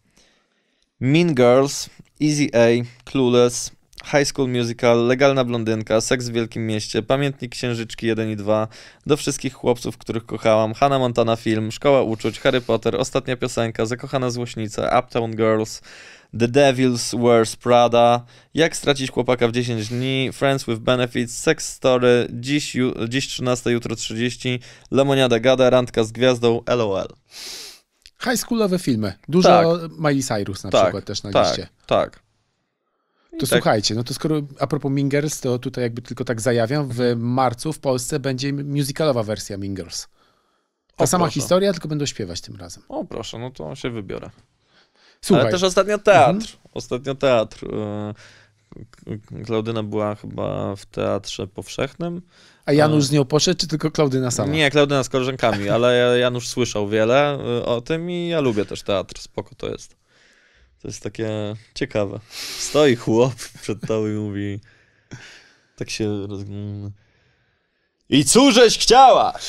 Mean Girls, Easy A, Clueless, High School Musical, Legalna Blondynka, Seks w Wielkim Mieście, Pamiętnik Księżyczki 1 i 2, Do Wszystkich Chłopców, Których Kochałam, Hannah Montana Film, Szkoła Uczuć, Harry Potter, Ostatnia Piosenka, Zakochana Złośnica, Uptown Girls, The Devils Wears Prada, Jak stracić chłopaka w 10 dni, Friends with Benefits, Sex Story, dziś, dziś 13, jutro 30, Lemoniada Gada, Randka z Gwiazdą, LOL. High schoolowe filmy. Dużo tak. Miley Cyrus na tak, przykład też na tak, liście. Tak. To tak. słuchajcie, no to skoro a propos Mingers, to tutaj jakby tylko tak zajawiam, w marcu w Polsce będzie musicalowa wersja Mingers. Ta o, sama proszę. historia, tylko będą śpiewać tym razem. O proszę, no to się wybiorę. Słuchaj. Ale też ostatnio teatr. Mhm. Ostatnio teatr. E, Klaudyna była chyba w teatrze powszechnym a Janusz z nią poszedł, czy tylko Klaudyna sama? Nie, Klaudyna z koleżankami, ale Janusz słyszał wiele y, o tym i ja lubię też teatr, spoko to jest. To jest takie ciekawe. Stoi chłop przed tobą i mówi... Tak się... Roz... I cóżeś chciałaś?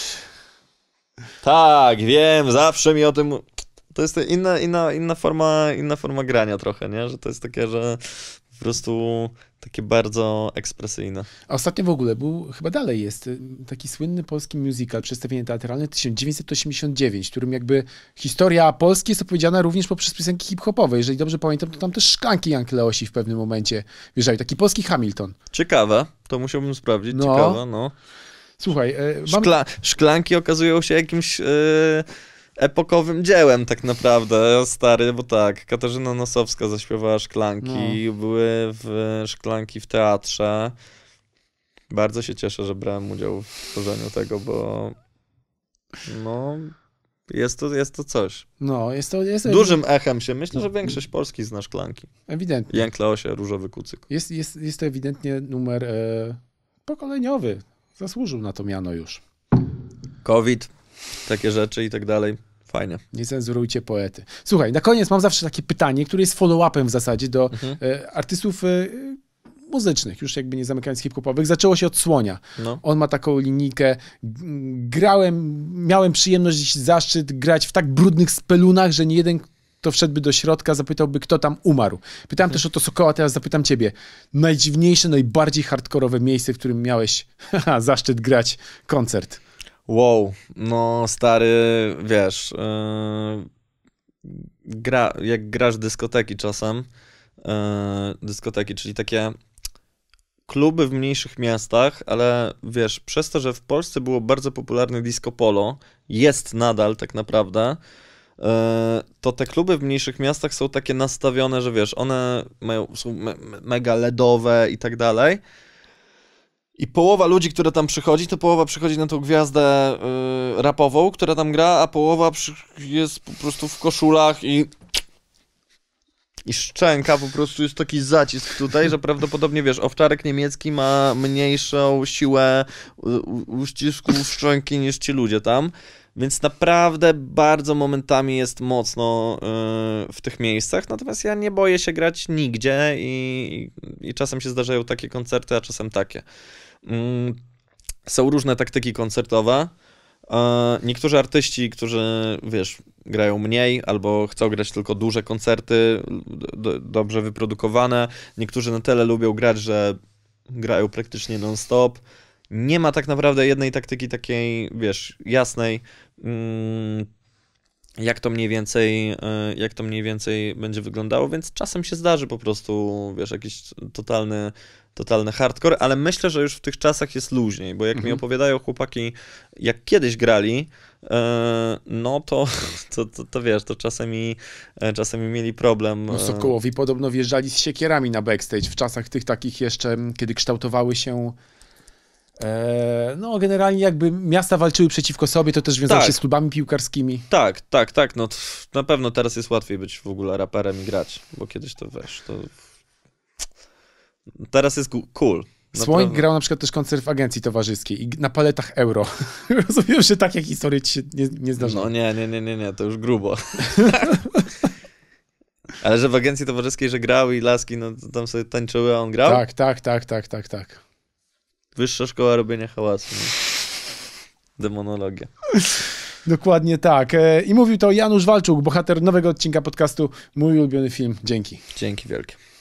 Tak, wiem, zawsze mi o tym... To jest inna, inna, inna, forma, inna forma grania trochę, nie? Że to jest takie, że po prostu takie bardzo ekspresyjne. A ostatnio w ogóle był, chyba dalej jest, y, taki słynny polski musical, przedstawienie teatralne 1989, w którym jakby historia Polski jest opowiedziana również poprzez piosenki hip-hopowe. Jeżeli dobrze pamiętam, to tam też szklanki Jan Kleosi w pewnym momencie wjeżdżają. Taki polski Hamilton. Ciekawe, to musiałbym sprawdzić, no. ciekawe, no. Słuchaj, e, mam... Szkla szklanki okazują się jakimś... E, epokowym dziełem tak naprawdę, stary, bo tak, Katarzyna Nosowska zaśpiewała szklanki, no. były w szklanki w teatrze. Bardzo się cieszę, że brałem udział w tworzeniu tego, bo no, jest to, jest to coś. No, jest to... Jest Dużym echem się. Myślę, że większość Polski zna szklanki. Ewidentnie. Jan Kleosie, Różowy Kucyk. Jest, jest, jest to ewidentnie numer e, pokoleniowy. Zasłużył na to miano już. COVID, takie rzeczy i tak dalej. Fajne. Nie cenzurujcie poety. Słuchaj, na koniec mam zawsze takie pytanie, które jest follow-upem w zasadzie do mhm. e, artystów e, muzycznych, już jakby nie zamykając hip-hopowych. Zaczęło się od Słonia. No. On ma taką linijkę. Grałem, miałem przyjemność, zaszczyt grać w tak brudnych spelunach, że nie jeden to wszedłby do środka, zapytałby, kto tam umarł. Pytałem hmm. też o to Sokoła, teraz zapytam ciebie. Najdziwniejsze, najbardziej hardkorowe miejsce, w którym miałeś (laughs) zaszczyt grać koncert. Wow, no stary, wiesz, yy, gra, jak grasz dyskoteki czasem, yy, dyskoteki, czyli takie kluby w mniejszych miastach, ale wiesz, przez to, że w Polsce było bardzo popularne disco polo, jest nadal tak naprawdę, yy, to te kluby w mniejszych miastach są takie nastawione, że wiesz, one mają, są me mega LEDowe i tak dalej. I połowa ludzi, która tam przychodzi, to połowa przychodzi na tą gwiazdę y, rapową, która tam gra, a połowa przy, jest po prostu w koszulach i. I szczęka, po prostu jest taki zacisk tutaj, że prawdopodobnie wiesz, owczarek niemiecki ma mniejszą siłę uścisku szczęki niż ci ludzie tam. Więc naprawdę bardzo momentami jest mocno yy, w tych miejscach. Natomiast ja nie boję się grać nigdzie i, i czasem się zdarzają takie koncerty, a czasem takie. Mm, są różne taktyki koncertowe. E, niektórzy artyści, którzy wiesz, grają mniej albo chcą grać tylko duże koncerty, dobrze wyprodukowane, niektórzy na tyle lubią grać, że grają praktycznie non-stop. Nie ma tak naprawdę jednej taktyki takiej, wiesz, jasnej. Mm, jak to mniej więcej, e, jak to mniej więcej będzie wyglądało, więc czasem się zdarzy po prostu, wiesz, jakiś totalny totalny hardcore, ale myślę, że już w tych czasach jest luźniej, bo jak mhm. mi opowiadają chłopaki, jak kiedyś grali, e, no to, (laughs) to, to, to, wiesz, to czasami, e, czasami mieli problem. No e, Sokołowi podobno wjeżdżali z siekierami na backstage w czasach tych takich jeszcze, kiedy kształtowały się no, generalnie jakby miasta walczyły przeciwko sobie, to też wiązało tak. się z klubami piłkarskimi. Tak, tak, tak. No, na pewno teraz jest łatwiej być w ogóle raperem i grać, bo kiedyś to wiesz, to Teraz jest cool. No Słoń Naprawdę. grał na przykład też koncert w agencji towarzyskiej i na paletach euro. (laughs) Rozumiem, że takie historie ci się nie, nie No nie, nie, nie, nie, nie, to już grubo. (laughs) Ale że w agencji towarzyskiej, że grał i laski no, tam sobie tańczyły, a on grał? Tak, tak, tak, tak, tak, tak. Wyższa szkoła robienia hałasu. No. Demonologia. Dokładnie tak. E, I mówił to Janusz Walczuk, bohater nowego odcinka podcastu Mój ulubiony film. Dzięki. Dzięki wielkie.